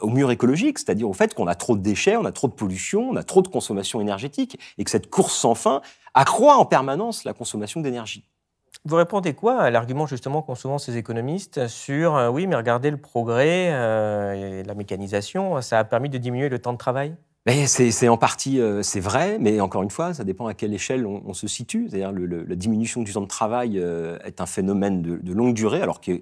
au mur écologique, c'est-à-dire au fait qu'on a trop de déchets, on a trop de pollution, on a trop de consommation énergétique, et que cette course sans fin accroît en permanence la consommation d'énergie. Vous répondez quoi à l'argument justement qu'ont souvent ces économistes sur euh, oui, mais regardez le progrès, euh, et la mécanisation, ça a permis de diminuer le temps de travail c'est en partie euh, c'est vrai, mais encore une fois, ça dépend à quelle échelle on, se situe. C'est-à-dire la diminution du temps de travail euh, est un phénomène de, longue durée, alors que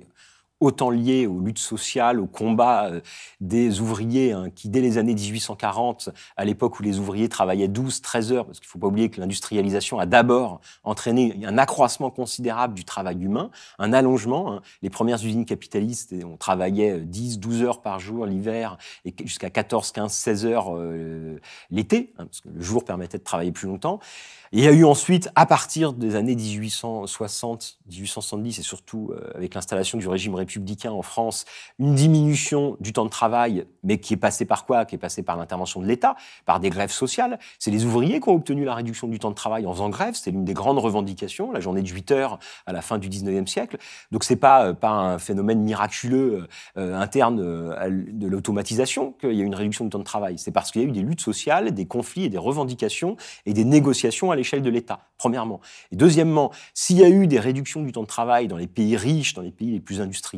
autant lié aux luttes sociales, au combat euh, des ouvriers, hein, qui dès les années 1840, à l'époque où les ouvriers travaillaient 12, 13 heures, parce qu'il ne faut pas oublier que l'industrialisation a d'abord entraîné un accroissement considérable du travail humain, un allongement. Hein. Les premières usines capitalistes, on travaillait 10, euh, 12 heures par jour l'hiver, et jusqu'à 14, 15, 16 heures euh, l'été, hein, parce que le jour permettait de travailler plus longtemps. Il y a eu ensuite, à partir des années 1860, 1870, et surtout avec l'installation du régime républicain hein, en France, une diminution du temps de travail, mais qui est passée par quoi Qui est passée par l'intervention de l'État, par des grèves sociales. C'est les ouvriers qui ont obtenu la réduction du temps de travail en faisant grève. C'est l'une des grandes revendications, la journée de 8 heures à la fin du 19e siècle. Donc c'est pas, euh, pas un phénomène miraculeux euh, euh, interne de l'automatisation qu'il y a une réduction du temps de travail. C'est parce qu'il y a eu des luttes sociales, des conflits et des revendications et des négociations à l'échelle de l'État, premièrement. Et deuxièmement, s'il y a eu des réductions du temps de travail dans les pays riches, dans les pays les plus industriels,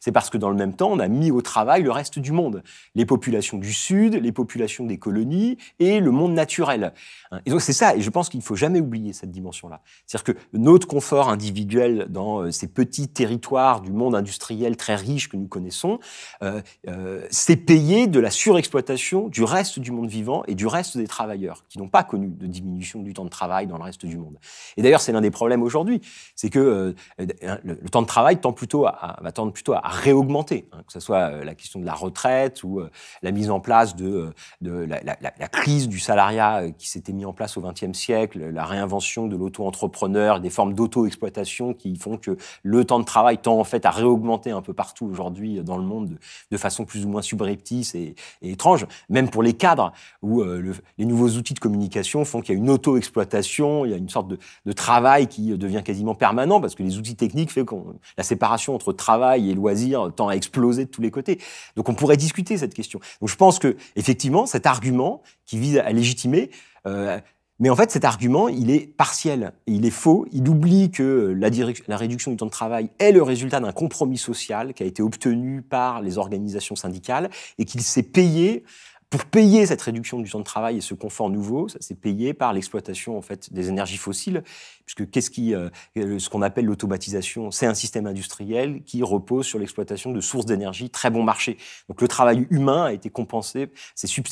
c'est parce que dans le même temps, on a mis au travail le reste du monde, les populations du Sud, les populations des colonies et le monde naturel. Hein, et donc c'est ça, et je pense qu'il ne faut jamais oublier cette dimension-là. C'est-à-dire que notre confort individuel dans euh, ces petits territoires du monde industriel très riche que nous connaissons, euh, euh, c'est payé de la surexploitation du reste du monde vivant et du reste des travailleurs, qui n'ont pas connu de diminution du temps de travail dans le reste du monde. Et d'ailleurs, c'est l'un des problèmes aujourd'hui, c'est que hein, le, temps de travail tend plutôt à va tendre plutôt à réaugmenter, hein, que ce soit euh, la question de la retraite ou euh, la mise en place de, euh, la, crise du salariat qui s'était mis en place au XXe siècle, la réinvention de l'auto-entrepreneur, des formes d'auto-exploitation qui font que le temps de travail tend en fait à réaugmenter un peu partout aujourd'hui dans le monde de, façon plus ou moins subreptice et, étrange, même pour les cadres où les nouveaux outils de communication font qu'il y a une auto-exploitation, il y a une sorte de, travail qui devient quasiment permanent parce que les outils techniques font la séparation entre travail travail et loisirs tend à exploser de tous les côtés. Donc on pourrait discuter cette question. Donc je pense que effectivement cet argument qui vise à légitimer euh, mais en fait, cet argument, il est partiel, il est faux. Il oublie que la, la réduction du temps de travail est le résultat d'un compromis social qui a été obtenu par les organisations syndicales et qu'il s'est payé pour payer cette réduction du temps de travail et ce confort nouveau, ça s'est payé par l'exploitation en fait des énergies fossiles, puisque qu'est-ce qui, euh, ce qu'on appelle l'automatisation, c'est un système industriel qui repose sur l'exploitation de sources d'énergie très bon marché. Donc le travail humain a été compensé,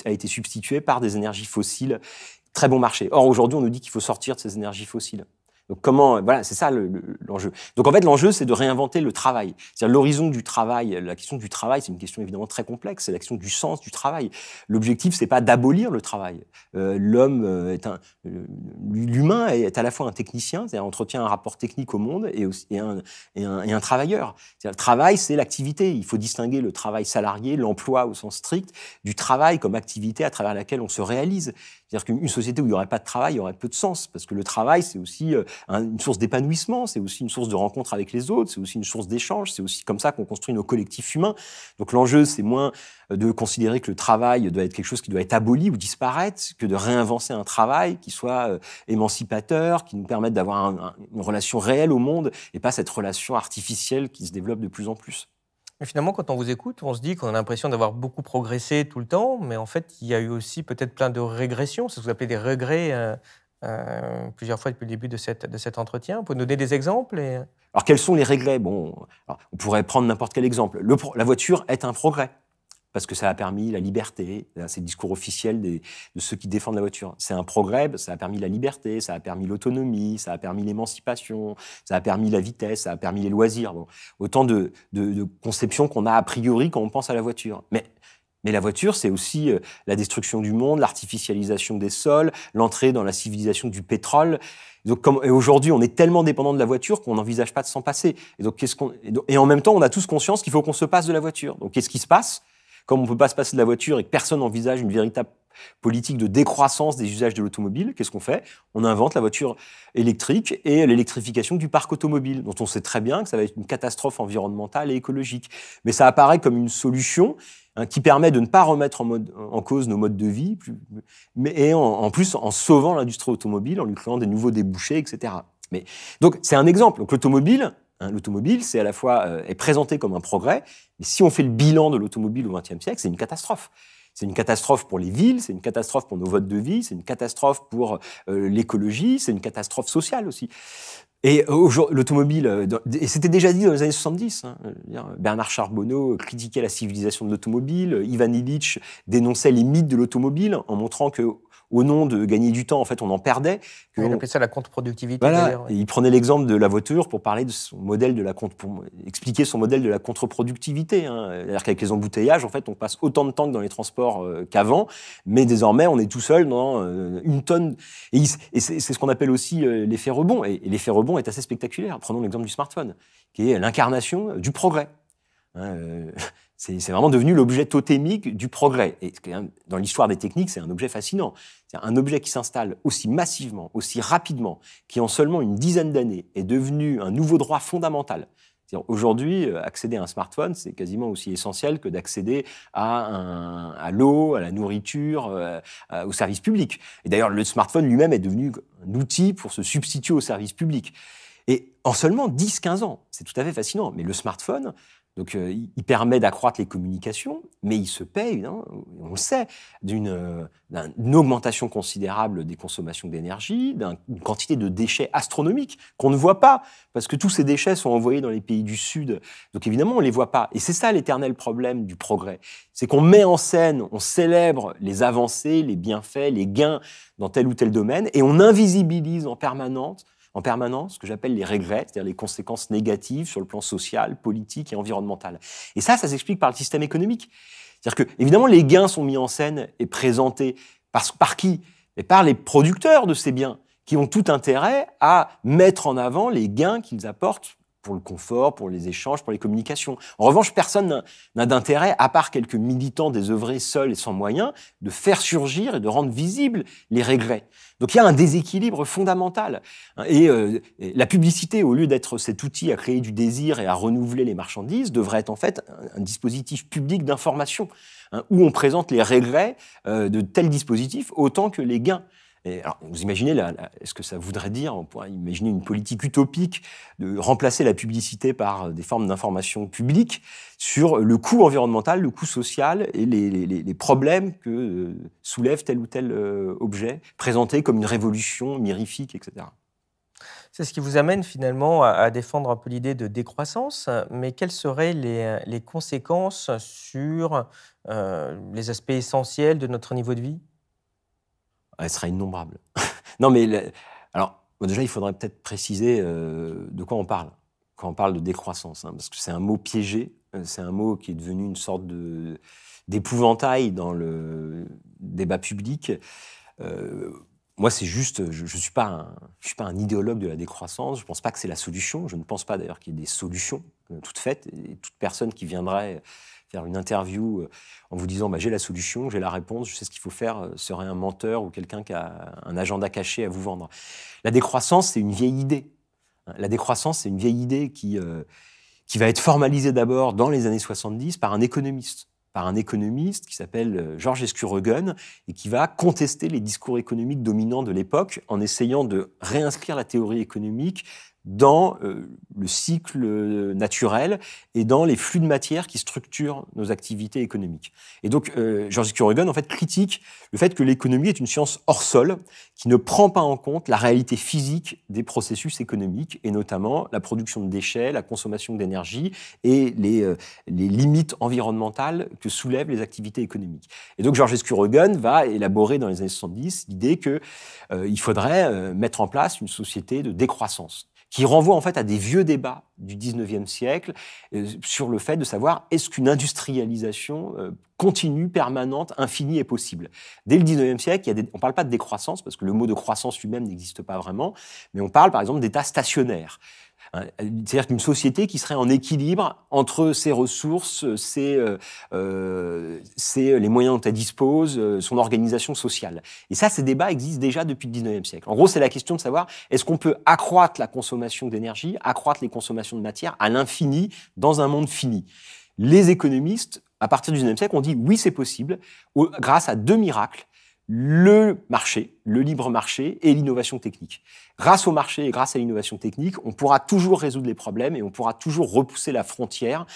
a été substitué par des énergies fossiles très bon marché. Or aujourd'hui, on nous dit qu'il faut sortir de ces énergies fossiles. Donc comment, voilà, c'est ça l'enjeu. Donc en fait, l'enjeu, c'est de réinventer le travail. C'est-à-dire l'horizon du travail. La question du travail, c'est une question évidemment très complexe. C'est la question du sens du travail. L'objectif, c'est pas d'abolir le travail. Euh, l'homme euh, est un, euh, l'humain est à la fois un technicien, c'est-à-dire entretient un rapport technique au monde, et, aussi, et, un, et, un, et un, travailleur. le travail, c'est l'activité. Il faut distinguer le travail salarié, l'emploi au sens strict, du travail comme activité à travers laquelle on se réalise. C'est-à-dire qu'une société où il n'y aurait pas de travail il aurait peu de sens, parce que le travail, c'est aussi euh, une source d'épanouissement, c'est aussi une source de rencontre avec les autres, c'est aussi une source d'échange, c'est aussi comme ça qu'on construit nos collectifs humains. Donc l'enjeu, c'est moins euh, de considérer que le travail doit être quelque chose qui doit être aboli ou disparaître, que de réinventer un travail qui soit euh, émancipateur, qui nous permette d'avoir une relation réelle au monde, et pas cette relation artificielle qui se développe de plus en plus. Mais finalement, quand on vous écoute, on se dit qu'on a l'impression d'avoir beaucoup progressé tout le temps, mais en fait, il y a eu aussi peut-être plein de régressions. C'est ce que vous appelez des regrets euh, euh, plusieurs fois depuis le début de, de cet entretien. Vous pouvez nous donner des exemples Alors, quels sont les regrets bon, On pourrait prendre n'importe quel exemple. la voiture est un progrès parce que ça a permis la liberté. C'est le discours officiel de ceux qui défendent la voiture. C'est un progrès, ça a permis la liberté, ça a permis l'autonomie, ça a permis l'émancipation, ça a permis la vitesse, ça a permis les loisirs. autant de, conceptions qu'on a a priori quand on pense à la voiture. Mais la voiture, c'est aussi euh, la destruction du monde, l'artificialisation des sols, l'entrée dans la civilisation du pétrole. Et donc, comme, aujourd'hui, on est tellement dépendant de la voiture qu'on n'envisage pas de s'en passer. et en même temps, on a tous conscience qu'il faut qu'on se passe de la voiture. Donc, qu'est-ce qui se passe comme on ne peut pas se passer de la voiture et que personne n'envisage une véritable politique de décroissance des usages de l'automobile, qu'est-ce qu'on fait On invente la voiture électrique et l'électrification du parc automobile, dont on sait très bien que ça va être une catastrophe environnementale et écologique. Mais ça apparaît comme une solution hein, qui permet de ne pas remettre en, cause nos modes de vie, mais, et en, plus en sauvant l'industrie automobile, en lui créant des nouveaux débouchés, etc. Mais, donc c'est un exemple. l'automobile, Hein, l'automobile, c'est à la fois euh, est présenté comme un progrès, mais si on fait le bilan de l'automobile au XXe siècle, c'est une catastrophe. C'est une catastrophe pour les villes, c'est une catastrophe pour nos votes de vie, c'est une catastrophe pour euh, l'écologie, c'est une catastrophe sociale aussi. Et euh, l'automobile, c'était déjà dit dans les années 70, hein, Bernard Charbonneau critiquait la civilisation de l'automobile, Ivan Illich dénonçait les mythes de l'automobile en montrant que au nom de gagner du temps, en fait, on en perdait. Que on... appelait ça la contre-productivité. Voilà. Il prenait l'exemple de la voiture pour parler de son modèle de la contre, pour expliquer son modèle de la contre-productivité. Hein. C'est-à-dire qu'avec les embouteillages, en fait, on passe autant de temps que dans les transports euh, qu'avant, mais désormais, on est tout seul dans euh, une tonne. Et, c'est ce qu'on appelle aussi euh, l'effet rebond. Et, l'effet rebond est assez spectaculaire. Prenons l'exemple du smartphone, qui est l'incarnation du progrès. Hein, c'est vraiment devenu l'objet totémique du progrès. Et dans l'histoire des techniques, c'est un objet fascinant. C'est un objet qui s'installe aussi massivement, aussi rapidement, qui en seulement une dizaine d'années est devenu un nouveau droit fondamental. Aujourd'hui, euh, accéder à un smartphone, c'est quasiment aussi essentiel que d'accéder à, à l'eau, à la nourriture, euh, euh service aux services Et d'ailleurs, le smartphone lui-même est devenu un outil pour se substituer au service public. Et en seulement 10-15 ans, c'est tout à fait fascinant, mais le smartphone donc, euh, il permet d'accroître les communications, mais il se paye, hein, on le sait, d'une euh, augmentation considérable des consommations d'énergie, d'une quantité de déchets astronomiques qu'on ne voit pas, parce que tous ces déchets sont envoyés dans les pays du Sud. Donc, évidemment, on ne les voit pas. Et c'est ça l'éternel problème du progrès. C'est qu'on met en scène, on célèbre les avancées, les bienfaits, les gains dans tel ou tel domaine, et on invisibilise en permanence en permanence ce que j'appelle les regrets, c'est-à-dire les conséquences négatives sur le plan social, politique et environnemental. Et ça, ça s'explique par le système économique. C'est-à-dire que, évidemment, les gains sont mis en scène et présentés par, par qui Et par les producteurs de ces biens, qui ont tout intérêt à mettre en avant les gains qu'ils apportent pour le confort, pour les échanges, pour les communications. En revanche, personne n'a d'intérêt, à part quelques militants désœuvrés seuls et sans moyens, de faire surgir et de rendre visibles les regrets. Donc il y a un déséquilibre fondamental. Et euh, la publicité, au lieu d'être cet outil à créer du désir et à renouveler les marchandises, devrait être en fait un, dispositif public d'information, hein, où on présente les regrets euh, de tels dispositifs autant que les gains vous imaginez là, est ce que ça voudrait dire On pourrait imaginer une politique utopique de remplacer la publicité par euh, des formes d'information publique sur le coût environnemental, le coût social et les, problèmes que euh, soulève tel ou tel euh, objet, présenté comme une révolution mirifique, etc. C'est ce qui vous amène finalement à, défendre un peu l'idée de décroissance, mais quelles seraient les, conséquences sur les aspects essentiels de notre niveau de vie elle sera innombrable. (laughs) non, mais alors, déjà, il faudrait peut-être préciser euh, de quoi on parle quand on parle de décroissance, hein, parce que c'est un mot piégé, euh, c'est un mot qui est devenu une sorte de, d'épouvantail dans le débat public. Euh, moi, c'est juste, je ne je suis, pas un idéologue de la décroissance, je ne pense pas que c'est la solution, je ne pense pas d'ailleurs qu'il y ait des solutions toutes faites, et toute personne qui viendrait une interview euh, en vous disant bah, j'ai la solution, j'ai la réponse, je sais ce qu'il faut faire, euh, serait un menteur ou quelqu'un qui a un agenda caché à vous vendre. La décroissance, c'est une vieille idée. Hein, la décroissance, c'est une vieille idée qui, euh, qui va être formalisée d'abord dans les années 70 par un économiste par un économiste qui s'appelle Georges Escurregon et qui va contester les discours économiques dominants de l'époque en essayant de réinscrire la théorie économique dans euh, le cycle euh, naturel et dans les flux de matière qui structurent nos activités économiques. Et donc, Georges euh, Kurogan, en fait, critique le fait que l'économie est une science hors sol, qui ne prend pas en compte la réalité physique des processus économiques, et notamment la production de déchets, la consommation d'énergie et les, les, limites environnementales que soulèvent les activités économiques. Et donc, Georges Kurogan va élaborer dans les années 70 l'idée qu'il euh, faudrait mettre en place une société de décroissance qui renvoie en fait à des vieux débats du 19e siècle euh, sur le fait de savoir est-ce qu'une industrialisation euh, continue, permanente, infinie est possible. Dès le 19e siècle, on ne parle pas de décroissance, parce que le mot de croissance lui-même n'existe pas vraiment, mais on parle par exemple d'état stationnaire. Hein, c'est-à-dire qu'une société qui serait en équilibre entre ses ressources, ses, euh, euh, les moyens dont elle dispose, euh, son organisation sociale. Et ça, ces débats existent déjà depuis le 19e siècle. En gros, c'est la question de savoir est-ce qu'on peut accroître la consommation d'énergie, accroître les consommations de matière à l'infini dans un monde fini. Les économistes, à partir du 19e siècle, ont dit oui, c'est possible grâce à deux miracles le marché, le libre marché et l'innovation technique. Grâce au marché et grâce à l'innovation technique, on pourra toujours résoudre les problèmes et on pourra toujours repousser la frontière.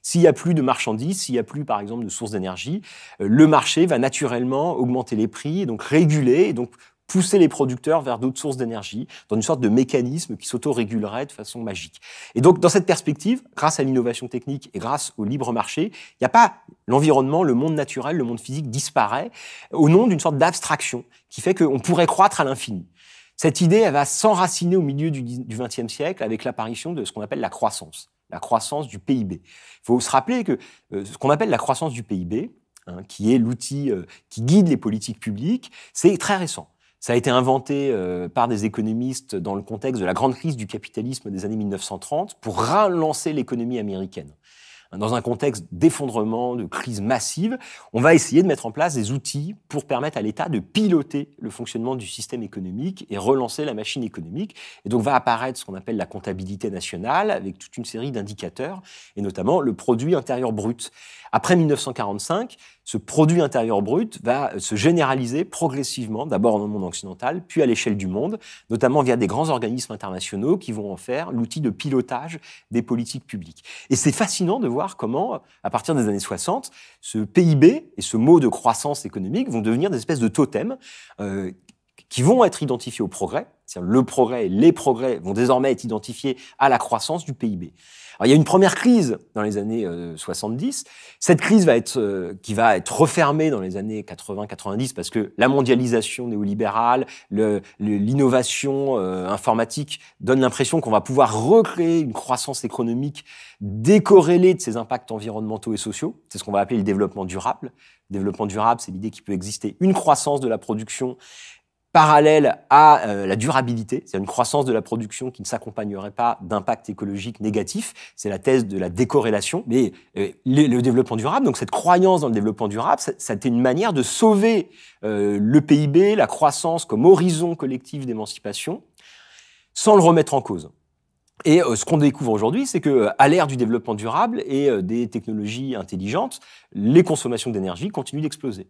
S'il n'y a plus de marchandises, s'il n'y a plus par exemple de sources d'énergie, euh, le marché va naturellement augmenter les prix et donc réguler et donc pousser les producteurs vers d'autres sources d'énergie, dans une sorte de mécanisme qui s'autorégulerait de façon magique. Et donc, dans cette perspective, grâce à l'innovation technique et grâce au libre marché, il n'y a pas l'environnement, le monde naturel, le monde physique disparaît au nom d'une sorte d'abstraction qui fait qu'on pourrait croître à l'infini. Cette idée, elle va s'enraciner au milieu du XXe siècle avec l'apparition de ce qu'on appelle la croissance, la croissance du PIB. Il faut se rappeler que euh, ce qu'on appelle la croissance du PIB, hein, qui est l'outil euh, qui guide les politiques publiques, c'est très récent. Ça a été inventé euh, par des économistes dans le contexte de la grande crise du capitalisme des années 1930 pour relancer l'économie américaine. Dans un contexte d'effondrement, de crise massive, on va essayer de mettre en place des outils pour permettre à l'État de piloter le fonctionnement du système économique et relancer la machine économique. Et donc va apparaître ce qu'on appelle la comptabilité nationale avec toute une série d'indicateurs et notamment le produit intérieur brut. Après 1945, ce produit intérieur brut va se généraliser progressivement, d'abord dans le monde occidental, puis à l'échelle du monde, notamment via des grands organismes internationaux qui vont en faire l'outil de pilotage des politiques publiques. Et c'est fascinant de voir comment, à partir des années 60, ce PIB et ce mot de croissance économique vont devenir des espèces de totems euh, qui vont être identifiés au progrès, c'est-à-dire le progrès les progrès vont désormais être identifiés à la croissance du PIB. Alors, il y a une première crise dans les années 70. Euh, Cette crise va être, euh, qui va être refermée dans les années 80-90 parce que la mondialisation néolibérale, l'innovation euh, informatique donne l'impression qu'on va pouvoir recréer une croissance économique décorrélée de ses impacts environnementaux et sociaux. C'est ce qu'on va appeler le développement durable. Le développement durable, c'est l'idée qu'il peut exister une croissance de la production parallèle à euh, la durabilité, c'est une croissance de la production qui ne s'accompagnerait pas d'impact écologique négatif. C'est la thèse de la décorrélation. Mais euh, le, développement durable, donc cette croyance dans le développement durable, ça, une manière de sauver euh, le PIB, la croissance comme horizon collectif d'émancipation, sans le remettre en cause. Et ce qu'on découvre aujourd'hui, c'est que à l'ère du développement durable et des technologies intelligentes, les consommations d'énergie continuent d'exploser.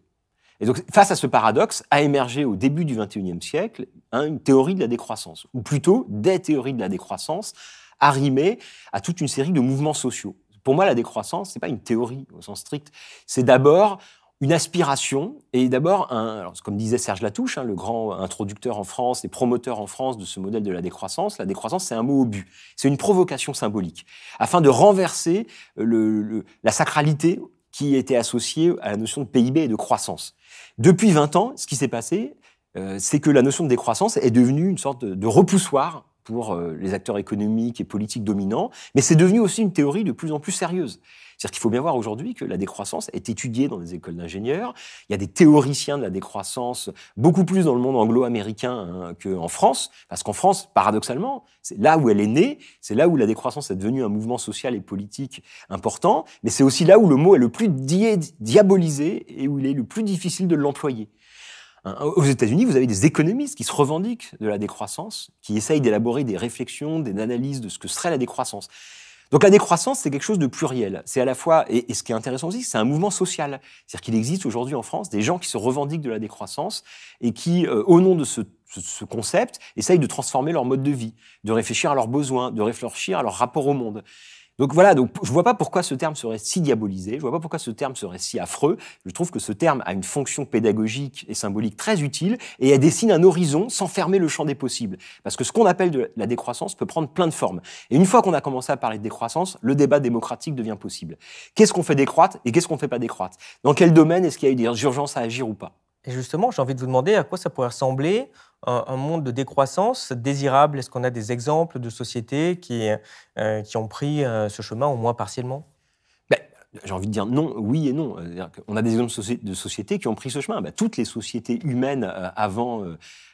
Et donc, face à ce paradoxe, a émergé au début du XXIe siècle hein, une théorie de la décroissance, ou plutôt des théories de la décroissance, arrimées à toute une série de mouvements sociaux. Pour moi, la décroissance, ce n'est pas une théorie au sens strict, c'est d'abord une aspiration et d'abord, un, comme disait Serge Latouche, hein, le grand introducteur en France et promoteur en France de ce modèle de la décroissance, la décroissance c'est un mot au but, c'est une provocation symbolique, afin de renverser la sacralité qui était associé à la notion de PIB et de croissance. Depuis 20 ans, ce qui s'est passé, euh, c'est que la notion de décroissance est devenue une sorte de, repoussoir pour euh, les acteurs économiques et politiques dominants, mais c'est devenu aussi une théorie de plus en plus sérieuse. C'est-à-dire qu'il faut bien voir aujourd'hui que la décroissance est étudiée dans les écoles d'ingénieurs. Il y a des théoriciens de la décroissance beaucoup plus dans le monde anglo-américain hein, qu'en France, parce qu'en France, paradoxalement, c'est là où elle est née, c'est là où la décroissance est devenue un mouvement social et politique important, mais c'est aussi là où le mot est le plus diabolisé et où il est le plus difficile de l'employer. Hein, aux États-Unis, vous avez des économistes qui se revendiquent de la décroissance, qui essayent d'élaborer des réflexions, des analyses de ce que serait la décroissance. Donc la décroissance, c'est quelque chose de pluriel. C'est à la fois, et, ce qui est intéressant aussi, c'est un mouvement social. C'est-à-dire qu'il existe aujourd'hui en France des gens qui se revendiquent de la décroissance et qui, euh, au nom de ce, ce concept, essayent de transformer leur mode de vie, de réfléchir à leurs besoins, de réfléchir à leur rapport au monde. Donc voilà, donc je vois pas pourquoi ce terme serait si diabolisé, je vois pas pourquoi ce terme serait si affreux. Je trouve que ce terme a une fonction pédagogique et symbolique très utile et elle dessine un horizon sans fermer le champ des possibles. Parce que ce qu'on appelle la décroissance peut prendre plein de formes. Et une fois qu'on a commencé à parler de décroissance, le débat démocratique devient possible. Qu'est-ce qu'on fait décroître et qu'est-ce qu'on fait pas décroître Dans quel domaine est-ce qu'il y a eu des à agir ou pas et justement, j'ai envie de vous demander à quoi ça pourrait ressembler un, monde de décroissance désirable. Est-ce qu'on a des exemples de sociétés qui, euh, qui ont pris euh, ce chemin, au moins partiellement ben, J'ai envie de dire non, oui et non. On a des exemples de sociétés qui ont pris ce chemin. Ben, toutes les sociétés humaines euh, avant,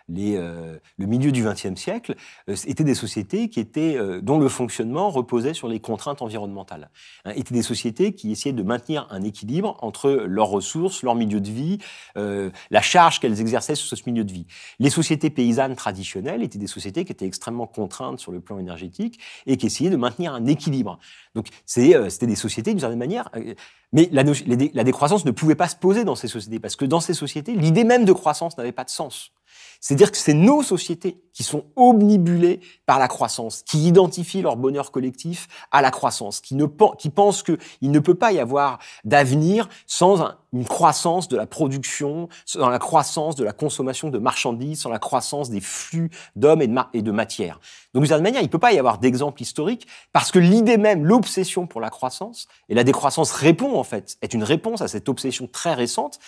les, euh, le milieu du XXe siècle, euh, étaient des sociétés qui étaient, euh, dont le fonctionnement reposait sur les contraintes environnementales. Hein, étaient des sociétés qui essayaient de maintenir un équilibre entre leurs ressources, leur milieu de vie, euh, la charge qu'elles exerçaient sur ce milieu de vie. Les sociétés paysannes traditionnelles étaient des sociétés qui étaient extrêmement contraintes sur le plan énergétique et qui essayaient de maintenir un équilibre. Donc c'était des sociétés, d'une certaine manière, mais la, décroissance ne pouvait pas se poser dans ces sociétés, parce que dans ces sociétés, l'idée même de croissance n'avait pas de sens. C'est-à-dire que c'est nos sociétés qui sont omnibulées par la croissance, qui identifient leur bonheur collectif à la croissance, qui, ne, qui pensent qu'il ne peut pas y avoir d'avenir sans un, une croissance de la production, dans la croissance de la consommation de marchandises, dans la croissance des flux d'hommes et de, matières. Donc d'une certaine manière, il ne peut pas y avoir d'exemple historique parce que l'idée même, l'obsession pour la croissance, et la décroissance répond en fait, est une réponse à cette obsession très récente,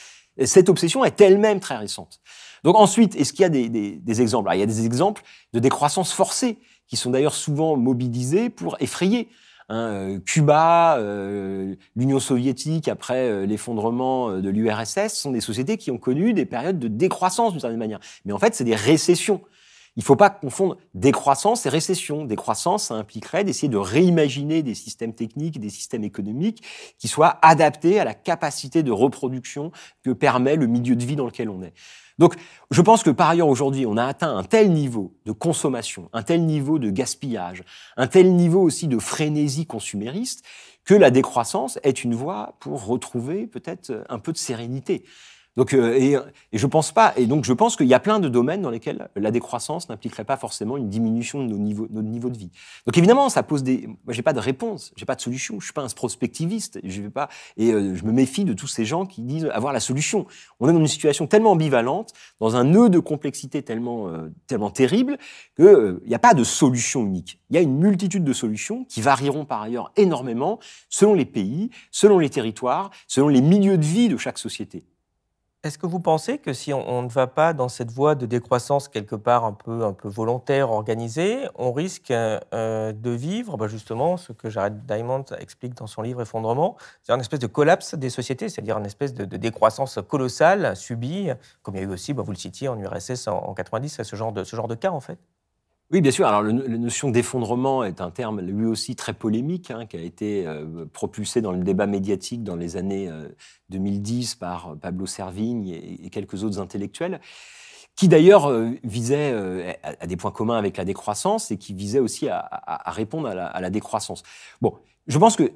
cette obsession est elle-même très récente. Donc ensuite, est-ce qu'il y a des, exemples Il y a des exemples de décroissance forcée qui sont d'ailleurs souvent mobilisés pour effrayer. Hein, euh, Cuba, euh, l'Union soviétique après euh, l'effondrement de l'URSS sont des sociétés qui ont connu des périodes de décroissance d'une certaine manière. Mais en fait, c'est des récessions. Il ne faut pas confondre décroissance et récession. Décroissance, ça impliquerait d'essayer de réimaginer des systèmes techniques, des systèmes économiques qui soient adaptés à la capacité de reproduction que permet le milieu de vie dans lequel on est. Donc, je pense que par ailleurs, aujourd'hui, on a atteint un tel niveau de consommation, un tel niveau de gaspillage, un tel niveau aussi de frénésie consumériste, que la décroissance est une voie pour retrouver peut-être un peu de sérénité. Donc, euh, et, je pense pas. Et donc, je pense qu'il y a plein de domaines dans lesquels la décroissance n'impliquerait pas forcément une diminution de nos niveaux, notre niveau de vie. Donc, évidemment, ça pose des. Moi, j'ai pas de réponse, j'ai pas de solution. Je suis pas un prospectiviste. Je vais pas. Et euh, je me méfie de tous ces gens qui disent avoir la solution. On est dans une situation tellement ambivalente, dans un nœud de complexité tellement, euh, tellement terrible qu'il n'y a pas de solution unique. Il y a une multitude de solutions qui varieront par ailleurs énormément selon les pays, selon les territoires, selon les milieux de vie de chaque société. Est-ce que vous pensez que si on, ne va pas dans cette voie de décroissance quelque part un peu, un peu volontaire, organisée, on risque euh, euh, de vivre bah, justement ce que Jared Diamond explique dans son livre Effondrement, c'est-à-dire une espèce de collapse des sociétés, c'est-à-dire une espèce de, décroissance colossale subie, comme il y a eu aussi, bah, vous le citiez, en URSS en, en ce genre, ce genre de cas en fait oui, bien sûr. Alors, la notion d'effondrement est un terme, lui aussi, très polémique, hein, qui a été euh, propulsé dans le débat médiatique dans les années 2010 euh, par euh, Pablo Servigne et, quelques autres intellectuels, qui d'ailleurs visaient visait à, des points communs avec la décroissance et qui visait aussi à, répondre à la, décroissance. Bon, je pense que,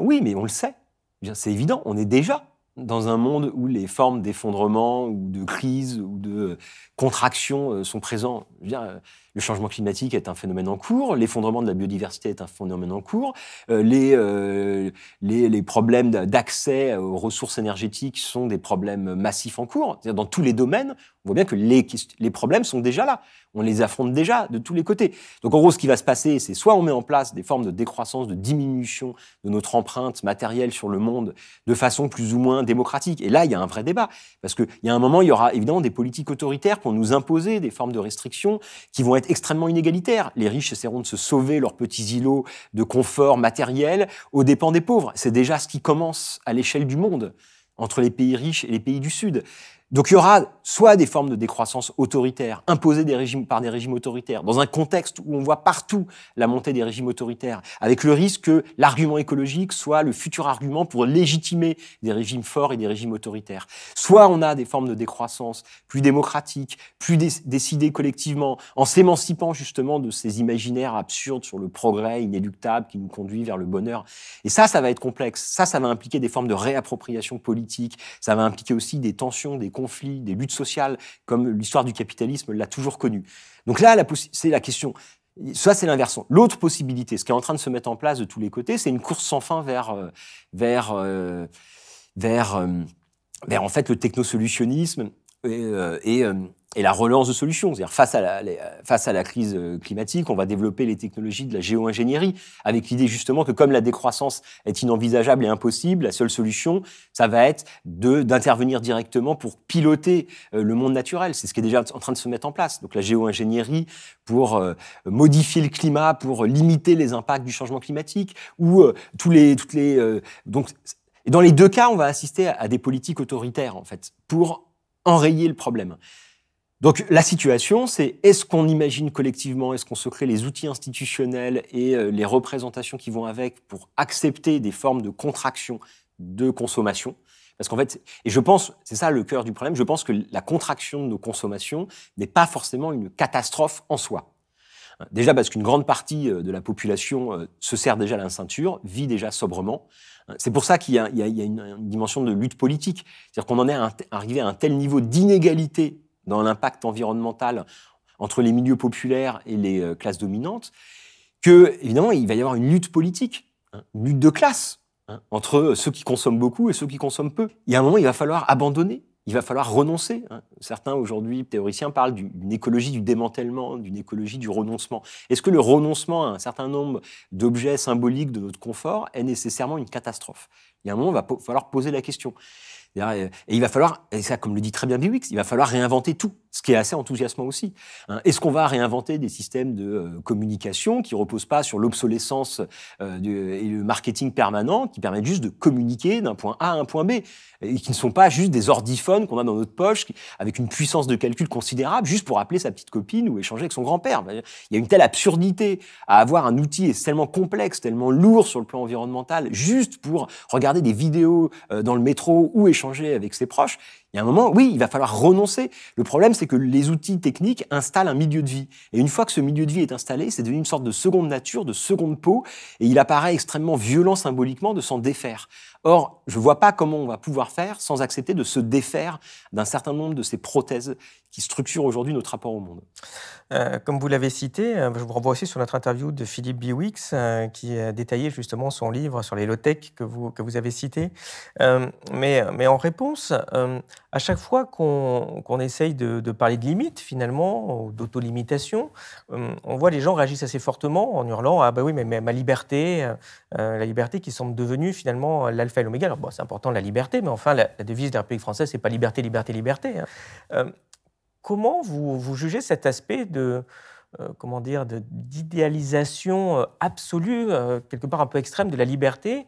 oui, mais on le sait. Eh c'est évident, on est déjà dans un monde où les formes d'effondrement ou de crise ou de contraction sont présentes. Je veux dire, le changement climatique est un phénomène en cours, l'effondrement de la biodiversité est un phénomène en cours, euh, euh, les, les, problèmes d'accès aux ressources énergétiques sont des problèmes massifs en cours. Dans tous les domaines, on voit bien que les, les problèmes sont déjà là, on les affronte déjà de tous les côtés. Donc en gros, ce qui va se passer, c'est soit on met en place des formes de décroissance, de diminution de notre empreinte matérielle sur le monde de façon plus ou moins démocratique. Et là, il y a un vrai débat, parce qu'il y a un moment, il y aura évidemment des politiques autoritaires pour nous imposer des formes de restrictions qui vont être extrêmement inégalitaire. Les riches essaieront de se sauver leurs petits îlots de confort matériel aux dépens des pauvres. C'est déjà ce qui commence à l'échelle du monde, entre les pays riches et les pays du Sud. Donc il y aura soit des formes de décroissance autoritaire, imposées par des régimes autoritaires, dans un contexte où on voit partout la montée des régimes autoritaires, avec le risque que l'argument écologique soit le futur argument pour légitimer des régimes forts et des régimes autoritaires. Soit on a des formes de décroissance plus démocratiques, plus décidées collectivement, en s'émancipant justement de ces imaginaires absurdes sur le progrès inéluctable qui nous conduit vers le bonheur. Et ça, ça va être complexe. Ça, ça va impliquer des formes de réappropriation politique. Ça va impliquer aussi des tensions, des conflits, des luttes comme l'histoire du capitalisme l'a toujours connue. Donc là, c'est la question. Soit c'est l'inversion. L'autre possibilité, ce qui est en train de se mettre en place de tous les côtés, c'est une course sans fin vers, euh, vers, euh, euh, vers, en fait le technosolutionnisme et, et et la relance de solutions. C'est-à-dire face, à la, face à la crise euh, climatique, on va développer les technologies de la géo-ingénierie, avec l'idée justement que comme la décroissance est inenvisageable et impossible, la seule solution, ça va être d'intervenir directement pour piloter euh, le monde naturel. C'est ce qui est déjà en train de se mettre en place. Donc la géo-ingénierie pour euh, modifier le climat, pour limiter les impacts du changement climatique, ou tous les, toutes les... donc, dans les deux cas, on va assister à, à des politiques autoritaires, en fait, pour enrayer le problème. Donc la situation, c'est est-ce qu'on imagine collectivement, est-ce qu'on se crée les outils institutionnels et euh, les représentations qui vont avec pour accepter des formes de contraction de consommation parce qu'en fait, et je pense, c'est ça le cœur du problème, je pense que la contraction de nos consommations n'est pas forcément une catastrophe en soi. Déjà parce qu'une grande partie euh, de la population euh, se sert déjà la ceinture, vit déjà sobrement. C'est pour ça qu'il y, y, a une dimension de lutte politique. C'est-à-dire qu'on en est arrivé à un tel niveau d'inégalité dans l'impact environnemental entre les milieux populaires et les euh, classes dominantes, que évidemment il va y avoir une lutte politique, hein, une lutte de classe hein, entre ceux qui consomment beaucoup et ceux qui consomment peu. Il y a un moment, il va falloir abandonner, il va falloir renoncer. Hein. Certains aujourd'hui théoriciens parlent d'une écologie du démantèlement, d'une écologie du renoncement. Est-ce que le renoncement à un certain nombre d'objets symboliques de notre confort est nécessairement une catastrophe Il y a un moment, il va falloir poser la question. Euh, et il va falloir, et ça comme le dit très bien Biwix, il va falloir réinventer tout ce qui est assez enthousiasmant aussi. Hein. Est-ce qu'on va réinventer des systèmes de euh, communication qui reposent pas sur l'obsolescence euh, et le marketing permanent, qui permettent juste de communiquer d'un point A à un point B, et qui ne sont pas juste des ordiphones qu'on a dans notre poche, avec une puissance de calcul considérable, juste pour appeler sa petite copine ou échanger avec son grand-père Il y a une telle absurdité à avoir un outil tellement complexe, tellement lourd sur le plan environnemental, juste pour regarder des vidéos euh, dans le métro ou échanger avec ses proches, il y a un moment, oui, il va falloir renoncer. Le problème, c'est que les outils techniques installent un milieu de vie. Et une fois que ce milieu de vie est installé, c'est devenu une sorte de seconde nature, de seconde peau, et il apparaît extrêmement violent symboliquement de s'en défaire. Or, je ne vois pas comment on va pouvoir faire sans accepter de se défaire d'un certain nombre de ces prothèses qui structure aujourd'hui notre rapport au monde. Euh, comme vous l'avez cité, euh, je vous renvoie aussi sur notre interview de Philippe Biwix, euh, qui a détaillé justement son livre sur les low-tech que vous, que vous avez cité. mais, mais en réponse, à chaque fois qu'on essaye de, parler de limites, finalement, ou d'autolimitation, on voit les gens réagissent assez fortement en hurlant Ah, bah oui, mais, ma liberté, la liberté qui semble devenue finalement l'alpha et l'oméga. Alors, bon, c'est important la liberté, mais enfin, la, devise de la République française, c'est pas liberté, liberté, liberté. Hein. Comment vous, jugez cet aspect de euh, comment dire d'idéalisation euh, absolue, euh, quelque part un peu extrême de la liberté,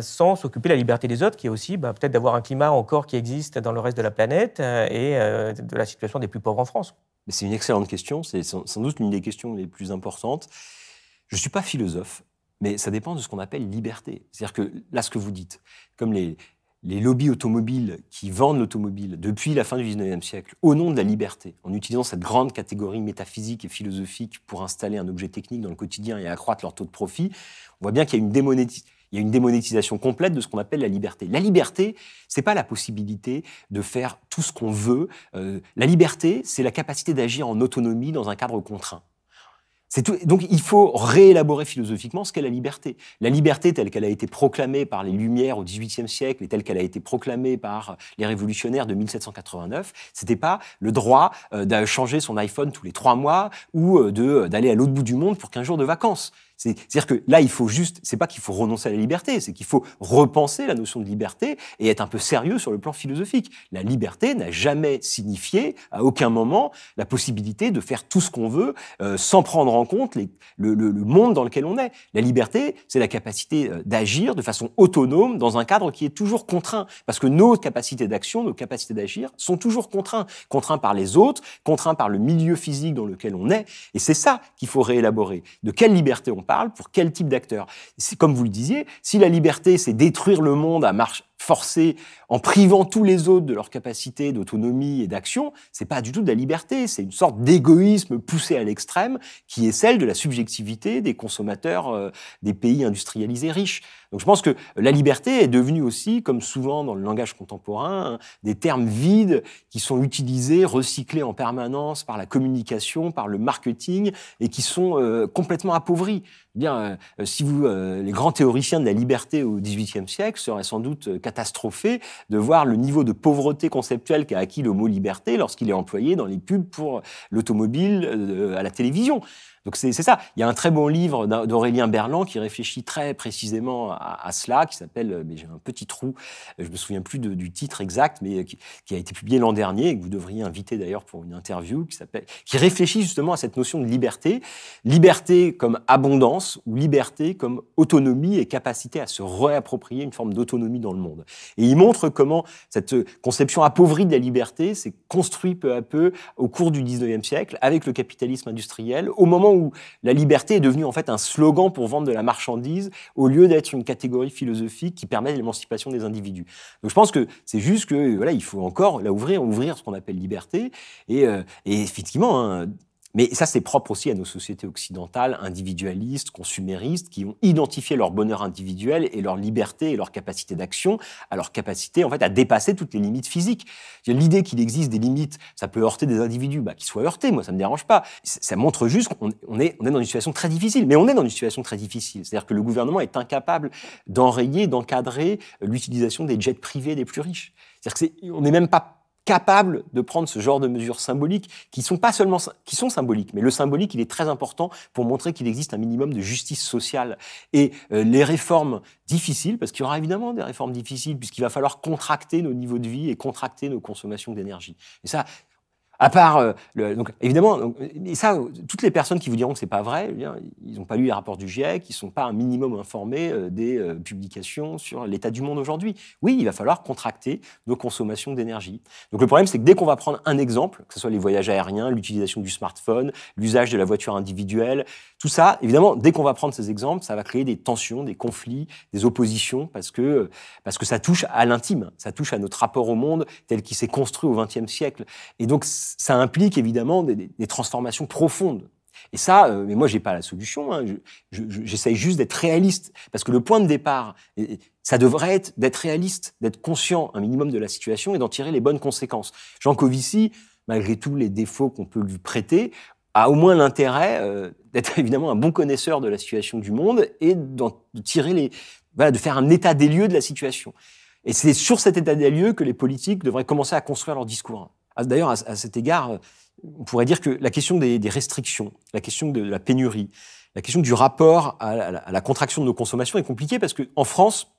sans s'occuper de la liberté des autres, qui est aussi bah, peut-être d'avoir un climat encore qui existe dans le reste de la planète et de la situation des plus pauvres en France C'est une excellente question, c'est sans, doute l'une des questions les plus importantes. Je ne suis pas philosophe, mais ça dépend de ce qu'on appelle liberté. C'est-à-dire que là, ce que vous dites, comme les, les lobbies automobiles qui vendent l'automobile depuis la fin du 19e siècle au nom de la liberté, en utilisant cette grande catégorie métaphysique et philosophique pour installer un objet technique dans le quotidien et accroître leur taux de profit, on voit bien qu'il y a une démonétisation complète de ce qu'on appelle la liberté. La liberté, c'est pas la possibilité de faire tout ce qu'on veut. Euh, la liberté, c'est la capacité d'agir en autonomie dans un cadre contraint. Tout. Donc il faut réélaborer philosophiquement ce qu'est la liberté. La liberté telle qu'elle a été proclamée par les Lumières au XVIIIe siècle et telle qu'elle a été proclamée par les révolutionnaires de 1789, c'était pas le droit euh, de changer son iPhone tous les trois mois ou euh, euh, d'aller à l'autre bout du monde pour 15 jours de vacances. C'est-à-dire que là, il faut juste, c'est pas qu'il faut renoncer à la liberté, c'est qu'il faut repenser la notion de liberté et être un peu sérieux sur le plan philosophique. La liberté n'a jamais signifié, à aucun moment, la possibilité de faire tout ce qu'on veut euh, sans prendre en compte le, le, le, monde dans lequel on est. La liberté, c'est la capacité euh, d'agir de façon autonome dans un cadre qui est toujours contraint, parce que nos capacités d'action, nos capacités d'agir sont toujours contraints, contraints par les autres, contraints par le milieu physique dans lequel on est. Et c'est ça qu'il faut réélaborer. De quelle liberté on parle pour quel type d'acteur. C'est comme vous le disiez, si la liberté, c'est détruire le monde à marche forcés en privant tous les autres de leur capacité d'autonomie et d'action, c'est pas du tout de la liberté, c'est une sorte d'égoïsme poussé à l'extrême qui est celle de la subjectivité des consommateurs euh, des pays industrialisés riches. Donc je pense que la liberté est devenue aussi, comme souvent dans le langage contemporain, hein, des termes vides qui sont utilisés, recyclés en permanence par la communication, par le marketing et qui sont euh, complètement appauvris. Eh bien, euh, si vous, euh, les grands théoriciens de la liberté au XVIIIe siècle seraient sans doute euh, catastrophés de voir le niveau de pauvreté conceptuelle qu'a acquis le mot liberté lorsqu'il est employé dans les pubs pour l'automobile à la télévision. Donc c'est ça. Il y a un très bon livre d'Aurélien Berland qui réfléchit très précisément à, cela, qui s'appelle, euh, mais j'ai un petit trou, euh, je me souviens plus du titre exact, mais euh, qui, qui a été publié l'an dernier et que vous devriez inviter d'ailleurs pour une interview, qui s'appelle, qui réfléchit justement à cette notion de liberté, liberté comme abondance ou liberté comme autonomie et capacité à se réapproprier une forme d'autonomie dans le monde. Et il montre comment cette conception appauvrie de la liberté s'est construite peu à peu au cours du 19e siècle avec le capitalisme industriel, au moment où la liberté est devenue en fait un slogan pour vendre de la marchandise au lieu d'être une catégorie philosophique qui permet l'émancipation des individus. Donc je pense que c'est juste que voilà, il faut encore la ouvrir, ouvrir ce qu'on appelle liberté. Et, euh, effectivement, hein, mais ça, c'est propre aussi à nos sociétés occidentales, individualistes, consuméristes, qui ont identifié leur bonheur individuel et leur liberté et leur capacité d'action, à leur capacité en fait à dépasser toutes les limites physiques. L'idée qu'il existe des limites, ça peut heurter des individus, bah, qu'ils soient heurtés, moi ça me dérange pas. Ça montre juste qu'on est, on est dans une situation très difficile, mais on est dans une situation très difficile. C'est-à-dire que le gouvernement est incapable d'enrayer, d'encadrer l'utilisation des jets privés des plus riches. C'est-à-dire qu'on n'est même pas capable de prendre ce genre de mesures symboliques qui sont pas seulement qui sont symboliques mais le symbolique il est très important pour montrer qu'il existe un minimum de justice sociale et euh, les réformes difficiles parce qu'il y aura évidemment des réformes difficiles puisqu'il va falloir contracter nos niveaux de vie et contracter nos consommations d'énergie et ça à part, euh, donc, évidemment, donc, et ça, toutes les personnes qui vous diront que c'est pas vrai, eh bien, ils n'ont pas lu les rapports du GIEC, ils sont pas un minimum informés euh, des euh, publications sur l'état du monde aujourd'hui. Oui, il va falloir contracter nos consommations d'énergie. Donc le problème, c'est que dès qu'on va prendre un exemple, que ce soit les voyages aériens, l'utilisation du smartphone, l'usage de la voiture individuelle, tout ça, évidemment, dès qu'on va prendre ces exemples, ça va créer des tensions, des conflits, des oppositions, parce que, parce que ça touche à l'intime, ça touche à notre rapport au monde tel qu'il s'est construit au XXe siècle. Et donc, ça implique évidemment des, transformations profondes. Et ça, euh, mais moi, j'ai pas la solution. Hein. J'essaye juste d'être réaliste, parce que le point de départ, ça devrait être d'être réaliste, d'être conscient un minimum de la situation et d'en tirer les bonnes conséquences. Jean Covici, malgré tous les défauts qu'on peut lui prêter, a au moins l'intérêt euh, d'être (laughs) évidemment un bon connaisseur de la situation du monde et de tirer les, voilà, de faire un état des lieux de la situation. Et c'est sur cet état des lieux que les politiques devraient commencer à construire leur discours. Ah, d'ailleurs, à, cet égard, on pourrait dire que la question des, restrictions, la question de, la pénurie, la question du rapport à la, contraction de nos consommations est compliquée parce qu'en France,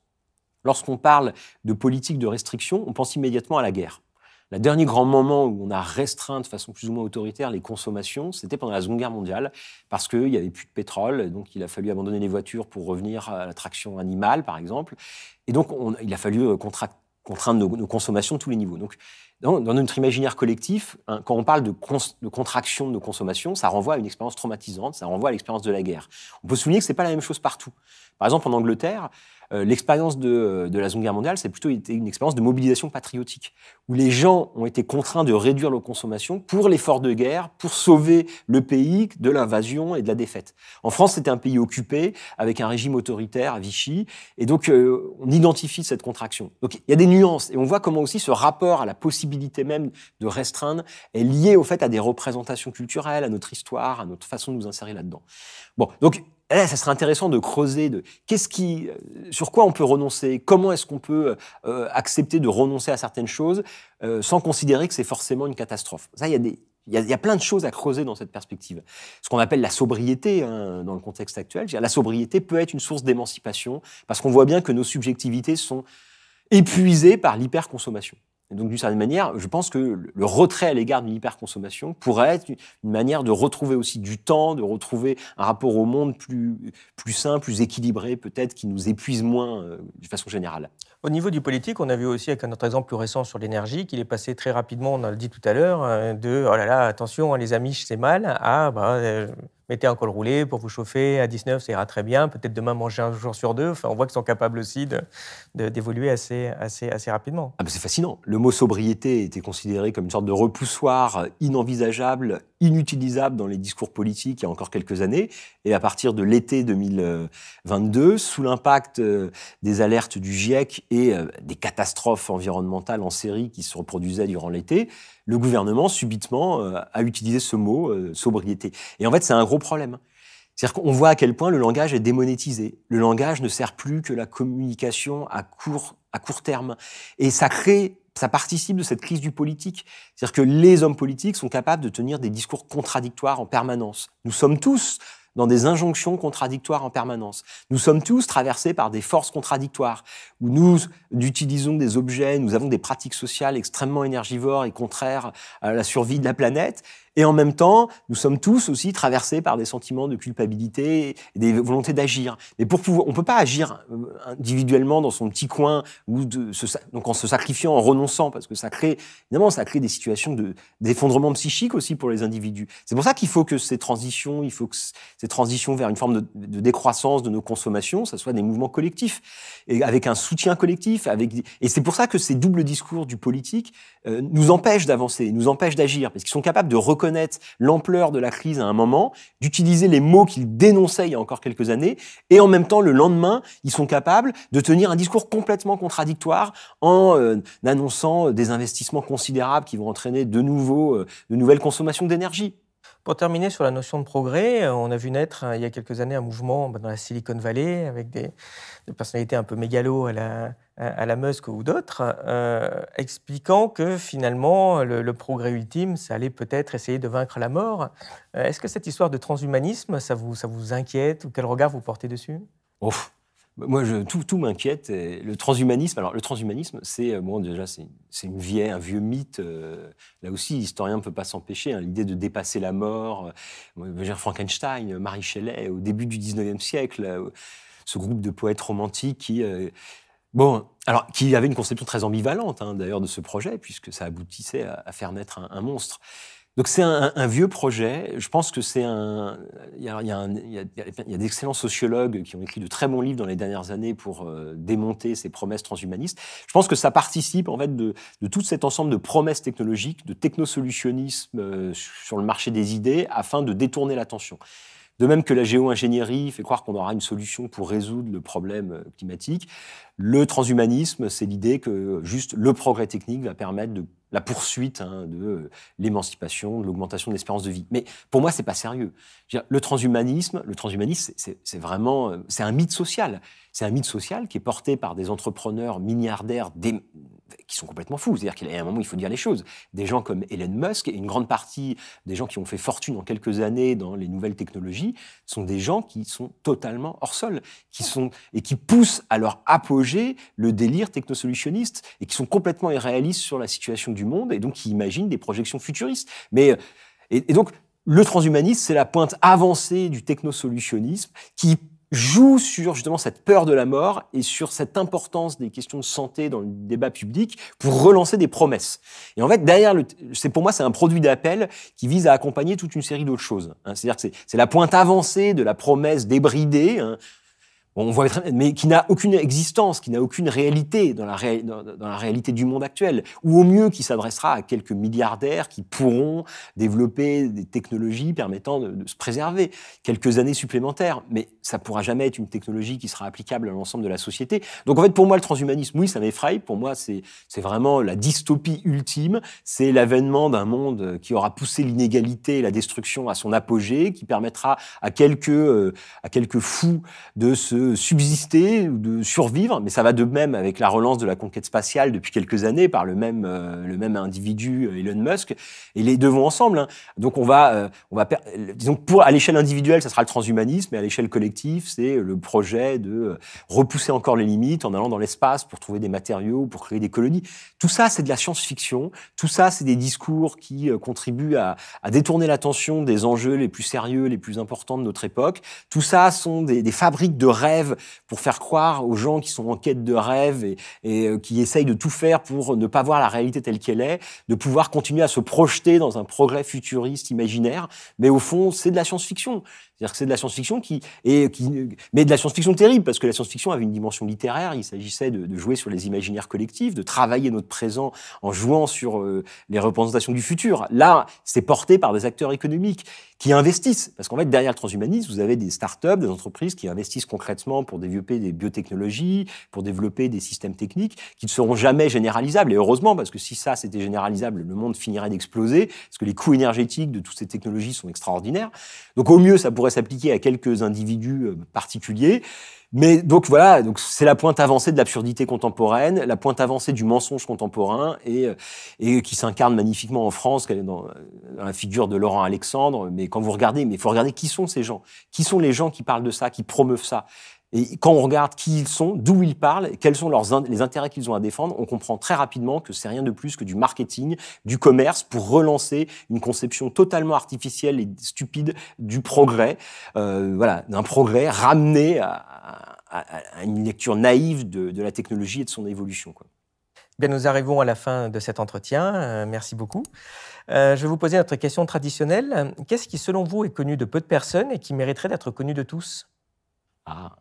lorsqu'on parle de politique de restriction, on pense immédiatement à la guerre. Le dernier grand moment où on a restreint de façon plus ou moins autoritaire les consommations, c'était pendant la Seconde Guerre mondiale, parce qu'il n'y avait plus de pétrole, donc il a fallu abandonner les voitures pour revenir à la traction animale, par exemple. Et donc, il a fallu euh, contraindre nos, consommations de tous les niveaux. Donc, dans, notre imaginaire collectif, hein, quand on parle de, de, contraction de consommation, ça renvoie à une expérience traumatisante, ça renvoie à l'expérience de la guerre. On peut souligner que ce n'est pas la même chose partout. Par exemple, en Angleterre, euh, l'expérience de, euh, de, la Seconde Guerre mondiale, c'est plutôt été une expérience de mobilisation patriotique, où les gens ont été contraints de réduire leur consommation pour l'effort de guerre, pour sauver le pays de l'invasion et de la défaite. En France, c'était un pays occupé, avec un régime autoritaire à Vichy, et donc euh, on identifie cette contraction. Donc il y a des nuances, et on voit comment aussi ce rapport à la possibilité même de restreindre est lié au fait à des représentations culturelles, à notre histoire, à notre façon de nous insérer là-dedans. Bon, donc eh, ça serait intéressant de creuser de qu'est-ce qui, euh, sur quoi on peut renoncer, comment est-ce qu'on peut euh, euh, accepter de renoncer à certaines choses sans considérer que c'est forcément une catastrophe. Ça, il y a des il y, a, plein de choses à creuser dans cette perspective. Ce qu'on appelle la sobriété hein, dans le contexte actuel, la sobriété peut être une source d'émancipation parce qu'on voit bien que nos subjectivités sont épuisées par l'hyperconsommation donc, d'une certaine manière, je pense que le retrait à l'égard d'une hyperconsommation pourrait être une manière de retrouver aussi du temps, de retrouver un rapport au monde plus, plus sain, plus équilibré, peut-être, qui nous épuise moins euh, de façon générale. Au niveau du politique, on a vu aussi avec un autre exemple plus récent sur l'énergie qu'il est passé très rapidement, on a dit tout à l'heure, euh, de oh là là, attention, hein, les amis, c'est mal, à bah, euh, mettez un col roulé pour vous chauffer, à 19 ça ira très bien, peut-être demain manger un jour sur deux. Enfin, on voit qu'ils sont capables aussi d'évoluer de, assez, assez, assez rapidement. Ah, c'est fascinant. Le mot sobriété était considéré comme une sorte de repoussoir inenvisageable, inutilisable dans les discours politiques il y a encore quelques années. Et à partir de l'été 2022, sous l'impact euh, des alertes du GIEC et euh, des catastrophes environnementales en série qui se reproduisaient durant l'été, le gouvernement, subitement, euh, a utilisé ce mot, sobriété. Et en fait, c'est un gros problème. C'est-à-dire qu'on voit à quel point le langage est démonétisé. Le langage ne sert plus que la communication à court, à court terme. Et ça crée ça participe de cette crise du politique. C'est-à-dire que les hommes politiques sont capables de tenir des discours contradictoires en permanence. Nous sommes tous dans des injonctions contradictoires en permanence. Nous sommes tous traversés par des forces contradictoires, où nous utilisons des objets, nous avons des pratiques sociales extrêmement énergivores et contraires à la survie de la planète, et en même temps, nous sommes tous aussi traversés par des sentiments de culpabilité et des volontés d'agir. Mais pour pouvoir, on peut pas agir euh, individuellement dans son petit coin ou de se, donc en se sacrifiant, en renonçant, parce que ça crée évidemment ça crée des situations de d'effondrement psychique aussi pour les individus. C'est pour ça qu'il faut que ces transitions, il faut que ces transitions vers une forme de, de décroissance de nos consommations, ça soit des mouvements collectifs et avec un soutien collectif. Avec et c'est pour ça que ces doubles discours du politique euh, nous empêchent d'avancer, nous empêchent d'agir, parce qu'ils sont capables de reconnaître connaître l'ampleur de la crise à un moment, d'utiliser les mots qu'ils dénonçaient il y a encore quelques années, et en même temps, le lendemain, ils sont capables de tenir un discours complètement contradictoire en euh, annonçant des investissements considérables qui vont entraîner de, nouveau, euh, de nouvelles consommations d'énergie. Pour terminer sur la notion de progrès, euh, on a vu naître il y a quelques années un mouvement bah, dans la Silicon Valley avec des, des personnalités un peu mégalo à la, à la Musk ou d'autres, euh, expliquant que finalement le, progrès ultime, ça allait peut-être essayer de vaincre la mort. Euh, est-ce que cette histoire de transhumanisme, ça vous, ça vous inquiète ou quel regard vous portez dessus Moi, je, tout, m'inquiète. Le transhumanisme, alors le transhumanisme, c'est euh, bon, déjà c'est une vieille, un vieux mythe. là aussi, l'historien ne peut pas s'empêcher. Hein, l'idée de dépasser la mort, Frankenstein, Marie Shelley, au début du 19e siècle ce groupe de poètes romantiques qui, Bon, alors y avait une conception très ambivalente hein, d'ailleurs de ce projet, puisque ça aboutissait à, faire naître un, monstre. Donc c'est un, vieux projet. Je pense que c'est un. Il y a, d'excellents sociologues qui ont écrit de très bons livres dans les dernières années pour euh, démonter ces promesses transhumanistes. Je pense que ça participe en fait de, tout cet ensemble de promesses technologiques, de technosolutionnisme euh, sur le marché des idées, afin de détourner l'attention. De même que la géo-ingénierie fait croire qu'on aura une solution pour résoudre le problème euh, climatique, le transhumanisme, c'est l'idée que euh, juste le progrès technique va permettre la poursuite hein, de euh, l'émancipation, de l'augmentation de l'espérance de vie. Mais pour moi, c'est pas sérieux. le transhumanisme, le transhumanisme, c'est vraiment, c'est un mythe social. C'est un mythe social qui est porté par des entrepreneurs milliardaires, qui sont complètement fous. C'est-à-dire a un moment, il faut dire les choses. Des gens comme Elon Musk et une grande partie des gens qui ont fait fortune en quelques années dans les nouvelles technologies sont des gens qui sont totalement hors sol, qui sont et qui poussent à leur apogée le délire technosolutionniste et qui sont complètement irréalistes sur la situation du monde et donc qui imaginent des projections futuristes. Mais euh, et, et donc le transhumanisme, c'est la pointe avancée du technosolutionnisme qui joue sur justement cette peur de la mort et sur cette importance des questions de santé dans le débat public pour relancer des promesses. Et en fait, derrière, c'est pour moi, c'est un produit d'appel qui vise à accompagner toute une série d'autres choses. Hein. C'est-à-dire que c'est la pointe avancée de la promesse débridée. Hein, on voit, mais qui n'a aucune existence, qui n'a aucune réalité dans la, dans, la, réalité du monde actuel, ou au mieux qui s'adressera à quelques milliardaires qui pourront développer des technologies permettant de, se préserver quelques années supplémentaires, mais ça pourra jamais être une technologie qui sera applicable à l'ensemble de la société. Donc en fait, pour moi, le transhumanisme, oui, ça m'effraie. Pour moi, c'est vraiment la dystopie ultime. C'est l'avènement d'un monde qui aura poussé l'inégalité et la destruction à son apogée, qui permettra à quelques, euh, à quelques fous de se de subsister, de survivre, mais ça va de même avec la relance de la conquête spatiale depuis quelques années par le même, euh, le même individu euh, Elon Musk, et les deux vont ensemble. Hein. Donc on va, euh, on va disons pour à l'échelle individuelle, ça sera le transhumanisme, et à l'échelle collective, c'est le projet de repousser encore les limites en allant dans l'espace pour trouver des matériaux, pour créer des colonies. Tout ça, c'est de la science-fiction. Tout ça, c'est des discours qui contribuent à, à détourner l'attention des enjeux les plus sérieux, les plus importants de notre époque. Tout ça sont des, des fabriques de rêves pour faire croire aux gens qui sont en quête de rêve et, et euh, qui essayent de tout faire pour ne pas voir la réalité telle qu'elle est, de pouvoir continuer à se projeter dans un progrès futuriste imaginaire. Mais au fond, c'est de la science-fiction. C'est-à-dire que c'est de la science-fiction qui, et qui, mais de la science-fiction terrible, parce que la science-fiction avait une dimension littéraire. Il s'agissait de, jouer sur les imaginaires collectifs, de travailler notre présent en jouant sur euh, les représentations du futur. Là, c'est porté par des acteurs économiques qui investissent, parce qu'en fait, derrière le transhumanisme, vous avez des startups, des entreprises qui investissent concrètement pour développer des biotechnologies, pour développer des systèmes techniques qui ne seront jamais généralisables. Et heureusement, parce que si ça c'était généralisable, le monde finirait d'exploser, parce que les coûts énergétiques de toutes ces technologies sont extraordinaires. Donc au mieux, ça pourrait pourrait s'appliquer à quelques individus euh, particuliers. Mais donc voilà, donc c'est la pointe avancée de l'absurdité contemporaine, la pointe avancée du mensonge contemporain et, euh, qui s'incarne magnifiquement en France, qu'elle est euh, dans, la figure de Laurent Alexandre. Mais quand vous regardez, mais faut regarder qui sont ces gens, qui sont les gens qui parlent de ça, qui promeuvent ça. Et quand on regarde qui ils sont, d'où ils parlent, quels sont leurs les intérêts qu'ils ont à défendre, on comprend très rapidement que c'est rien de plus que du marketing, du commerce pour relancer une conception totalement artificielle et stupide du progrès, euh, voilà, d'un progrès ramené à, une lecture naïve de, la technologie et de son évolution. Quoi. Eh nous arrivons à la fin de cet entretien. Euh, merci beaucoup. Euh, je vais vous poser notre question traditionnelle. Qu'est-ce qui, selon vous, est connu de peu de personnes et qui mériterait d'être connu de tous ah.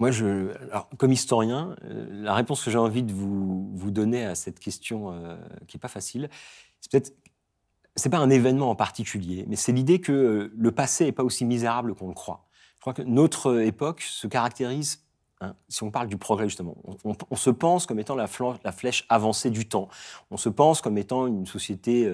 Moi, je, alors, comme historien, euh, la réponse que j'ai envie de vous, vous, donner à cette question euh, qui n'est pas facile, c'est peut-être c'est pas un événement en particulier, mais c'est l'idée que euh, le passé n'est pas aussi misérable qu'on le croit. Je crois que notre époque se caractérise, hein, si on parle du progrès justement, on, se pense comme étant la, la, flèche avancée du temps. On se pense comme étant une société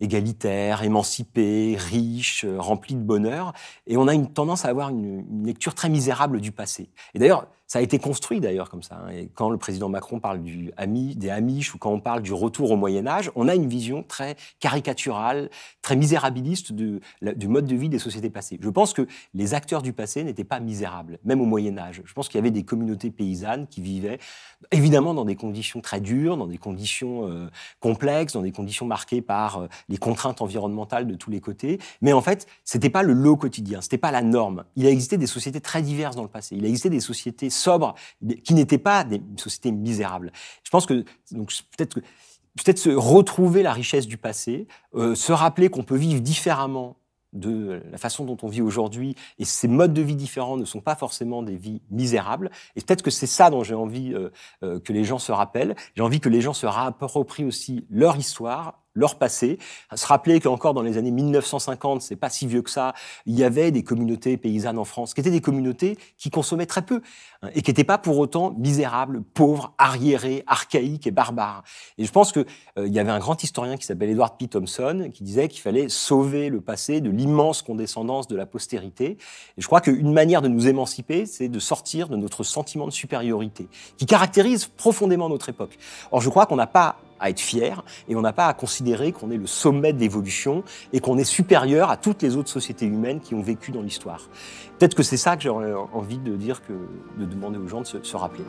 égalitaire, émancipé, riche, euh, rempli de bonheur. Et on a une tendance à avoir une, lecture très misérable du passé. Et d'ailleurs, ça a été construit d'ailleurs comme ça. Hein. Et quand le président Macron parle du ami, des Amish ou quand on parle du retour au Moyen Âge, on a une vision très caricaturale, très misérabiliste du mode de vie des sociétés passées. Je pense que les acteurs du passé n'étaient pas misérables, même au Moyen Âge. Je pense qu'il y avait des communautés paysannes qui vivaient évidemment dans des conditions très dures, dans des conditions euh, complexes, dans des conditions marquées par euh, les contraintes environnementales de tous les côtés. Mais en fait, c'était pas le lot quotidien, c'était pas la norme. Il a existé des sociétés très diverses dans le passé. Il a existé des sociétés sobres, qui n'étaient pas des sociétés misérables. Je pense que donc peut-être peut-être se retrouver la richesse du passé, euh, se rappeler qu'on peut vivre différemment de la façon dont on vit aujourd'hui et ces modes de vie différents ne sont pas forcément des vies misérables. Et peut-être que c'est ça dont j'ai envie euh, euh, que les gens se rappellent. J'ai envie que les gens se rapprochent aussi leur histoire leur passé, se rappeler qu'encore dans les années 1950, c'est pas si vieux que ça, il y avait des communautés paysannes en France, qui étaient des communautés qui consommaient très peu, hein, et qui n'étaient pas pour autant misérables, pauvres, arriérés, archaïques et barbares. Et je pense qu'il euh, y avait un grand historien qui s'appelle Edward P. Thompson, qui disait qu'il fallait sauver le passé de l'immense condescendance de la postérité. Et je crois qu'une manière de nous émanciper, c'est de sortir de notre sentiment de supériorité, qui caractérise profondément notre époque. Or, je crois qu'on n'a pas à être fier et on n'a pas à considérer qu'on est le sommet de l'évolution et qu'on est supérieur à toutes les autres sociétés humaines qui ont vécu dans l'histoire. Peut-être que c'est ça que j'aurais envie de dire, de demander aux gens de se rappeler.